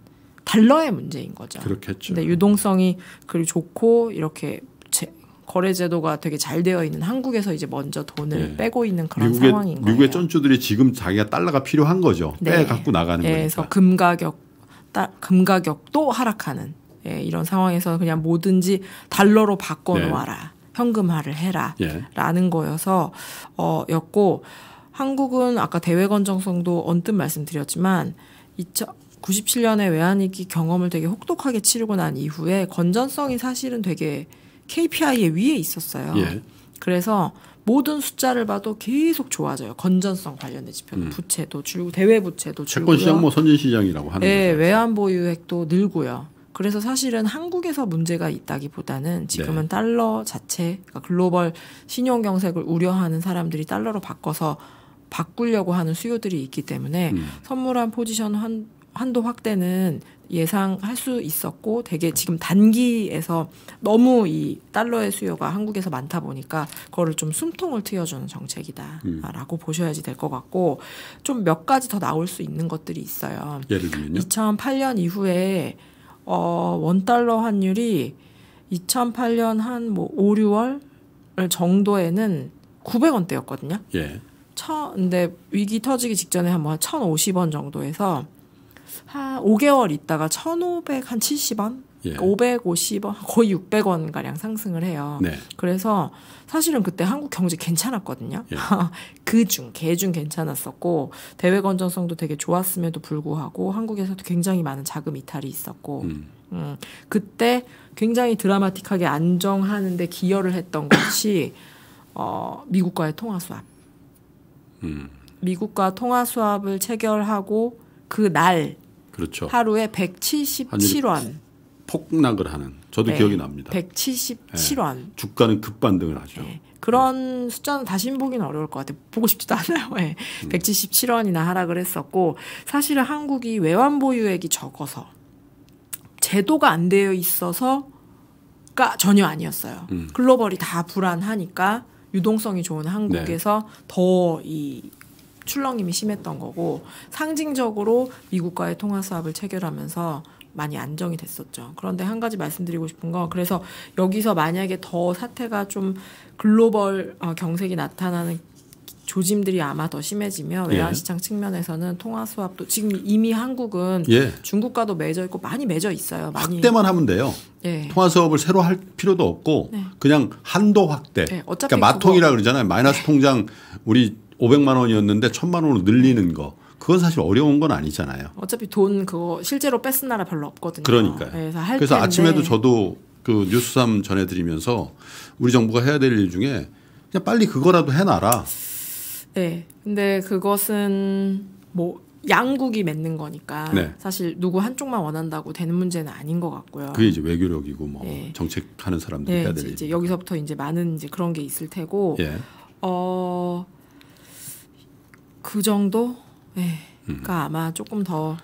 달러의 문제인 거죠. 그렇겠죠. 근데 유동성이 그리 좋고 이렇게 제, 거래 제도가 되게 잘 되어 있는 한국에서 이제 먼저 돈을 예. 빼고 있는 그런 미국의, 상황인 미국 거예요. 미국의 쩐주들이 지금 자기가 달러가 필요한 거죠. 네. 빼 갖고 나가는 예, 거니까. 그래서 금 가격 따, 금가격도 하락하는 예, 이런 상황에서 그냥 뭐든지 달러로 바꿔놓아라. 네. 현금화를 해라. 예. 라는 거여서, 어, 였고, 한국은 아까 대외 건정성도 언뜻 말씀드렸지만, 2097년에 외환위기 경험을 되게 혹독하게 치르고 난 이후에 건전성이 사실은 되게 KPI의 위에 있었어요. 예. 그래서 모든 숫자를 봐도 계속 좋아져요. 건전성 관련된 지표는 음. 부채도 줄고 대외 부채도 줄고 채권 시장 뭐 선진 시장이라고 하는 네, 거죠. 외환 보유액도 늘고요. 그래서 사실은 한국에서 문제가 있다기보다는 네. 지금은 네. 달러 자체 그러니까 글로벌 신용 경색을 우려하는 사람들이 달러로 바꿔서 바꾸려고 하는 수요들이 있기 때문에 음. 선물한 포지션 한, 한도 확대는 예상할 수 있었고 되게 지금 단기에서 너무 이 달러의 수요가 한국에서 많다 보니까 그거를 좀 숨통을 트여주는 정책이다라고 음. 보셔야지 될 것 같고 좀 몇 가지 더 나올 수 있는 것들이 있어요. 예를 들면요. 2008년 이후에 어, 원 달러 환율이 2008년 한뭐 5, 6월 정도에는 900원대였거든요. 예. 천, 근데 위기 터지기 직전에 한뭐 1,050원 정도에서 한 5개월 있다가 1,500한 70원 예. 550원, 그러니까 거의 600원 가량 상승을 해요. 네. 그래서 사실은 그때 한국 경제 괜찮았거든요. 예. [LAUGHS] 그중 개중 괜찮았었고 대외 건전성도 되게 좋았음에도 불구하고 한국에서도 굉장히 많은 자금 이탈이 있었고 음. 음 그때 굉장히 드라마틱하게 안정하는데 기여를 했던 것이 [CLEARS THROAT] 어, 미국과의 통화 수합. 음. 미국과 통화 수합을 체결하고 그날 그렇죠. 하루에 177원. 폭락을 하는. 저도 네. 기억이 납니다. 177원. 네. 예, 주가는 급반등을 하죠. 네. 그런 숫자는 다시 보기는 어려울 것 같아요. 보고 싶지도 [LAUGHS] 않아요. 네. 음. 177원이나 하락을 했었고 사실은 한국이 외환 보유액이 적어서 제도가 안 되어 있어서가 전혀 아니었어요. 음. 글로벌이 다 불안하니까 유동성이 좋은 한국에서 네. 더이 출렁임이 심했던 거고 상징적으로 미국과의 통화 수업을 체결하면서 많이 안정이 됐었죠. 그런데 한 가지 말씀드리고 싶은 건 그래서 여기서 만약에 더 사태가 좀 글로벌 어, 경색이 나타나는 조짐들이 아마 더 심해지면 외환시장 예. 측면에서는 통화 수합도 지금 이미 한국은 예. 중국과도 맺어 있고 많이 맺어 있어요. 많이. 확대만 하면 돼요. 예. 통화 수업을 새로 할 필요도 없고 네. 그냥 한도 확대. 네. 어차피 그러니까 마통이라 그러잖아요. 마이너스 네. 통장 우리 500만 원이었는데 1000만 원으로 늘리는 거. 그건 사실 어려운 건 아니잖아요. 어차피 돈 그거 실제로 뺏은 나라 별로 없거든요. 그러니까요. 네, 그래서, 그래서 아침에도 저도 그 뉴스삼 전해드리면서 우리 정부가 해야 될 일 중에 그냥 빨리 그거라도 해놔라. 네. 근데 그것은 뭐 양국이 맺는 거니까 네. 사실 누구 한쪽만 원한다고 되는 문제는 아닌 것 같고요. 그게 이제 외교력이고 뭐 네. 정책하는 사람들이 네, 해야 될 이제, 이제 여기서부터 이제 많은 이제 그런 게 있을 테고. 예. 어. 그 정도? 네. 예. 그니까 음. 아마 조금 더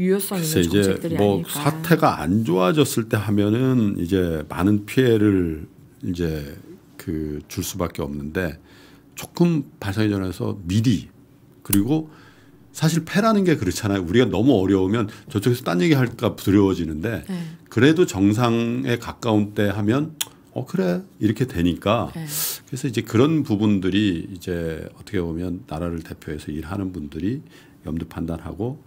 유효성 있는 정책들이 제뭐 아닐까. 사태가 안 좋아졌을 때 하면은 이제 많은 피해를 이제 그 줄 수밖에 없는데 조금 발생이 전해서 미리 그리고 사실 패라는 게 그렇잖아요. 우리가 너무 어려우면 저쪽에서 딴 얘기 할까 두려워지는데 네. 그래도 정상에 가까운 때 하면 어 그래 이렇게 되니까 네. 그래서 이제 그런 부분들이 이제 어떻게 보면 나라를 대표해서 일하는 분들이 염두 판단하고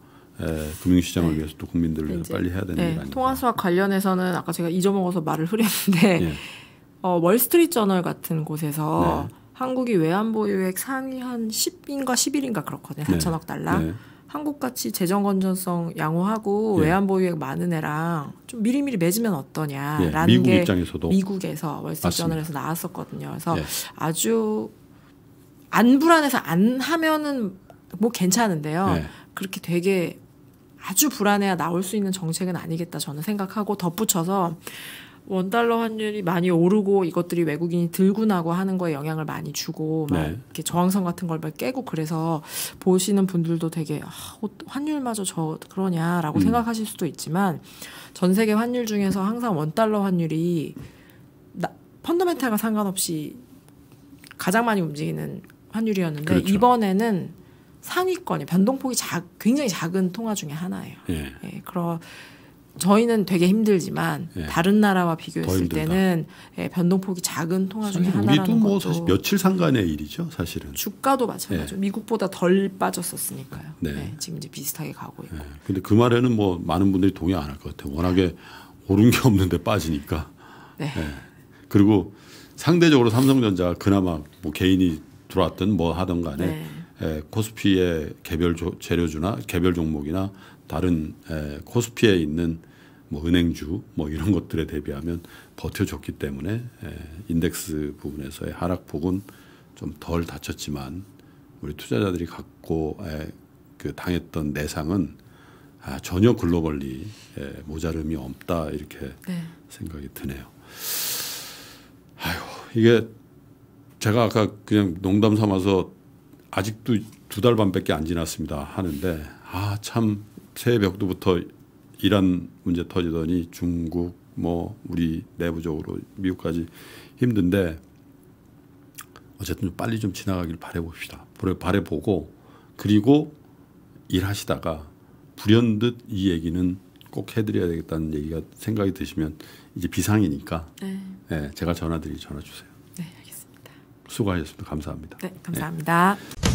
에, 금융시장을 네. 위해서 또 국민들을 위해서 네, 빨리 해야 되는 네. 아닌가. 통화수와 관련해서는 아까 제가 잊어먹어서 말을 흐렸는데 네. [LAUGHS] 어, 월스트리트 저널 같은 곳에서 네. 한국이 외환 보유액 상위 한 10인가 11인가 그렇거든요. 4천억 달러. 한국같이 재정 건전성 양호하고 예. 외환 보유액 많은 애랑 좀 미리미리 맺으면 어떠냐라는 예. 미국 게 입장에서도. 미국에서 월스트리트저널에서 나왔었거든요. 그래서 예. 아주 안 불안해서 안 하면은 뭐 괜찮은데요. 예. 그렇게 되게 아주 불안해야 나올 수 있는 정책은 아니겠다 저는 생각하고 덧붙여서 원달러 환율이 많이 오르고 이것들이 외국인이 들고 나고 하는 거에 영향을 많이 주고 막 네. 이렇게 저항선 같은 걸막 깨고 그래서 보시는 분들도 되게 아, 환율마저 저 그러냐라고 음. 생각하실 수도 있지만 전 세계 환율 중에서 항상 원달러 환율이 나, 펀더멘탈과 상관없이 가장 많이 움직이는 환율이었는데 그렇죠. 이번에는 상위권이 변동폭이 작, 굉장히 작은 통화 중에 하나예요. 예. 예 그런 저희는 되게 힘들지만 예. 다른 나라와 비교했을 때는 예, 변동폭이 작은 통화 중에 하나라는 우리도 뭐 사실 며칠 상간의 일이죠, 사실은. 주가도 마찬가지죠. 예. 미국보다 덜 빠졌었으니까요. 네. 네. 지금 이제 비슷하게 가고 있고. 예. 근데 그 말에는 뭐 많은 분들이 동의 안 할 것 같아요. 워낙에 오른 게 없는데 빠지니까. 네. 예. 그리고 상대적으로 삼성전자 그나마 뭐 개인이 들어왔든 뭐 하든 간에 에, 네. 예, 코스피의 개별 조, 재료주나 개별 종목이나 다른 코스피에 있는 뭐 은행주 뭐 이런 것들에 대비하면 버텨줬기 때문에 예, 인덱스 부분에서의 하락폭은 좀 덜 다쳤지만 우리 투자자들이 갖고 예, 그 당했던 내상은 아, 전혀 글로벌리 예, 모자름이 없다 이렇게 네. 생각이 드네요. 아유 이게 제가 아까 그냥 농담 삼아서 아직도 두 달 반밖에 안 지났습니다 하는데 아 참 새해 벽두부터 이란 문제 터지더니 중국 뭐 우리 내부적으로 미국까지 힘든데 어쨌든 좀 빨리 좀 지나가길 바래봅시다. 바래보고 그리고 일하시다가 불현듯 이 얘기는 꼭 해드려야 되겠다는 얘기가 생각이 드시면 이제 비상이니까 네. 네 제가 전화드리 전화 주세요. 네, 알겠습니다. 수고하셨습니다. 감사합니다. 네, 네. 감사합니다. 네.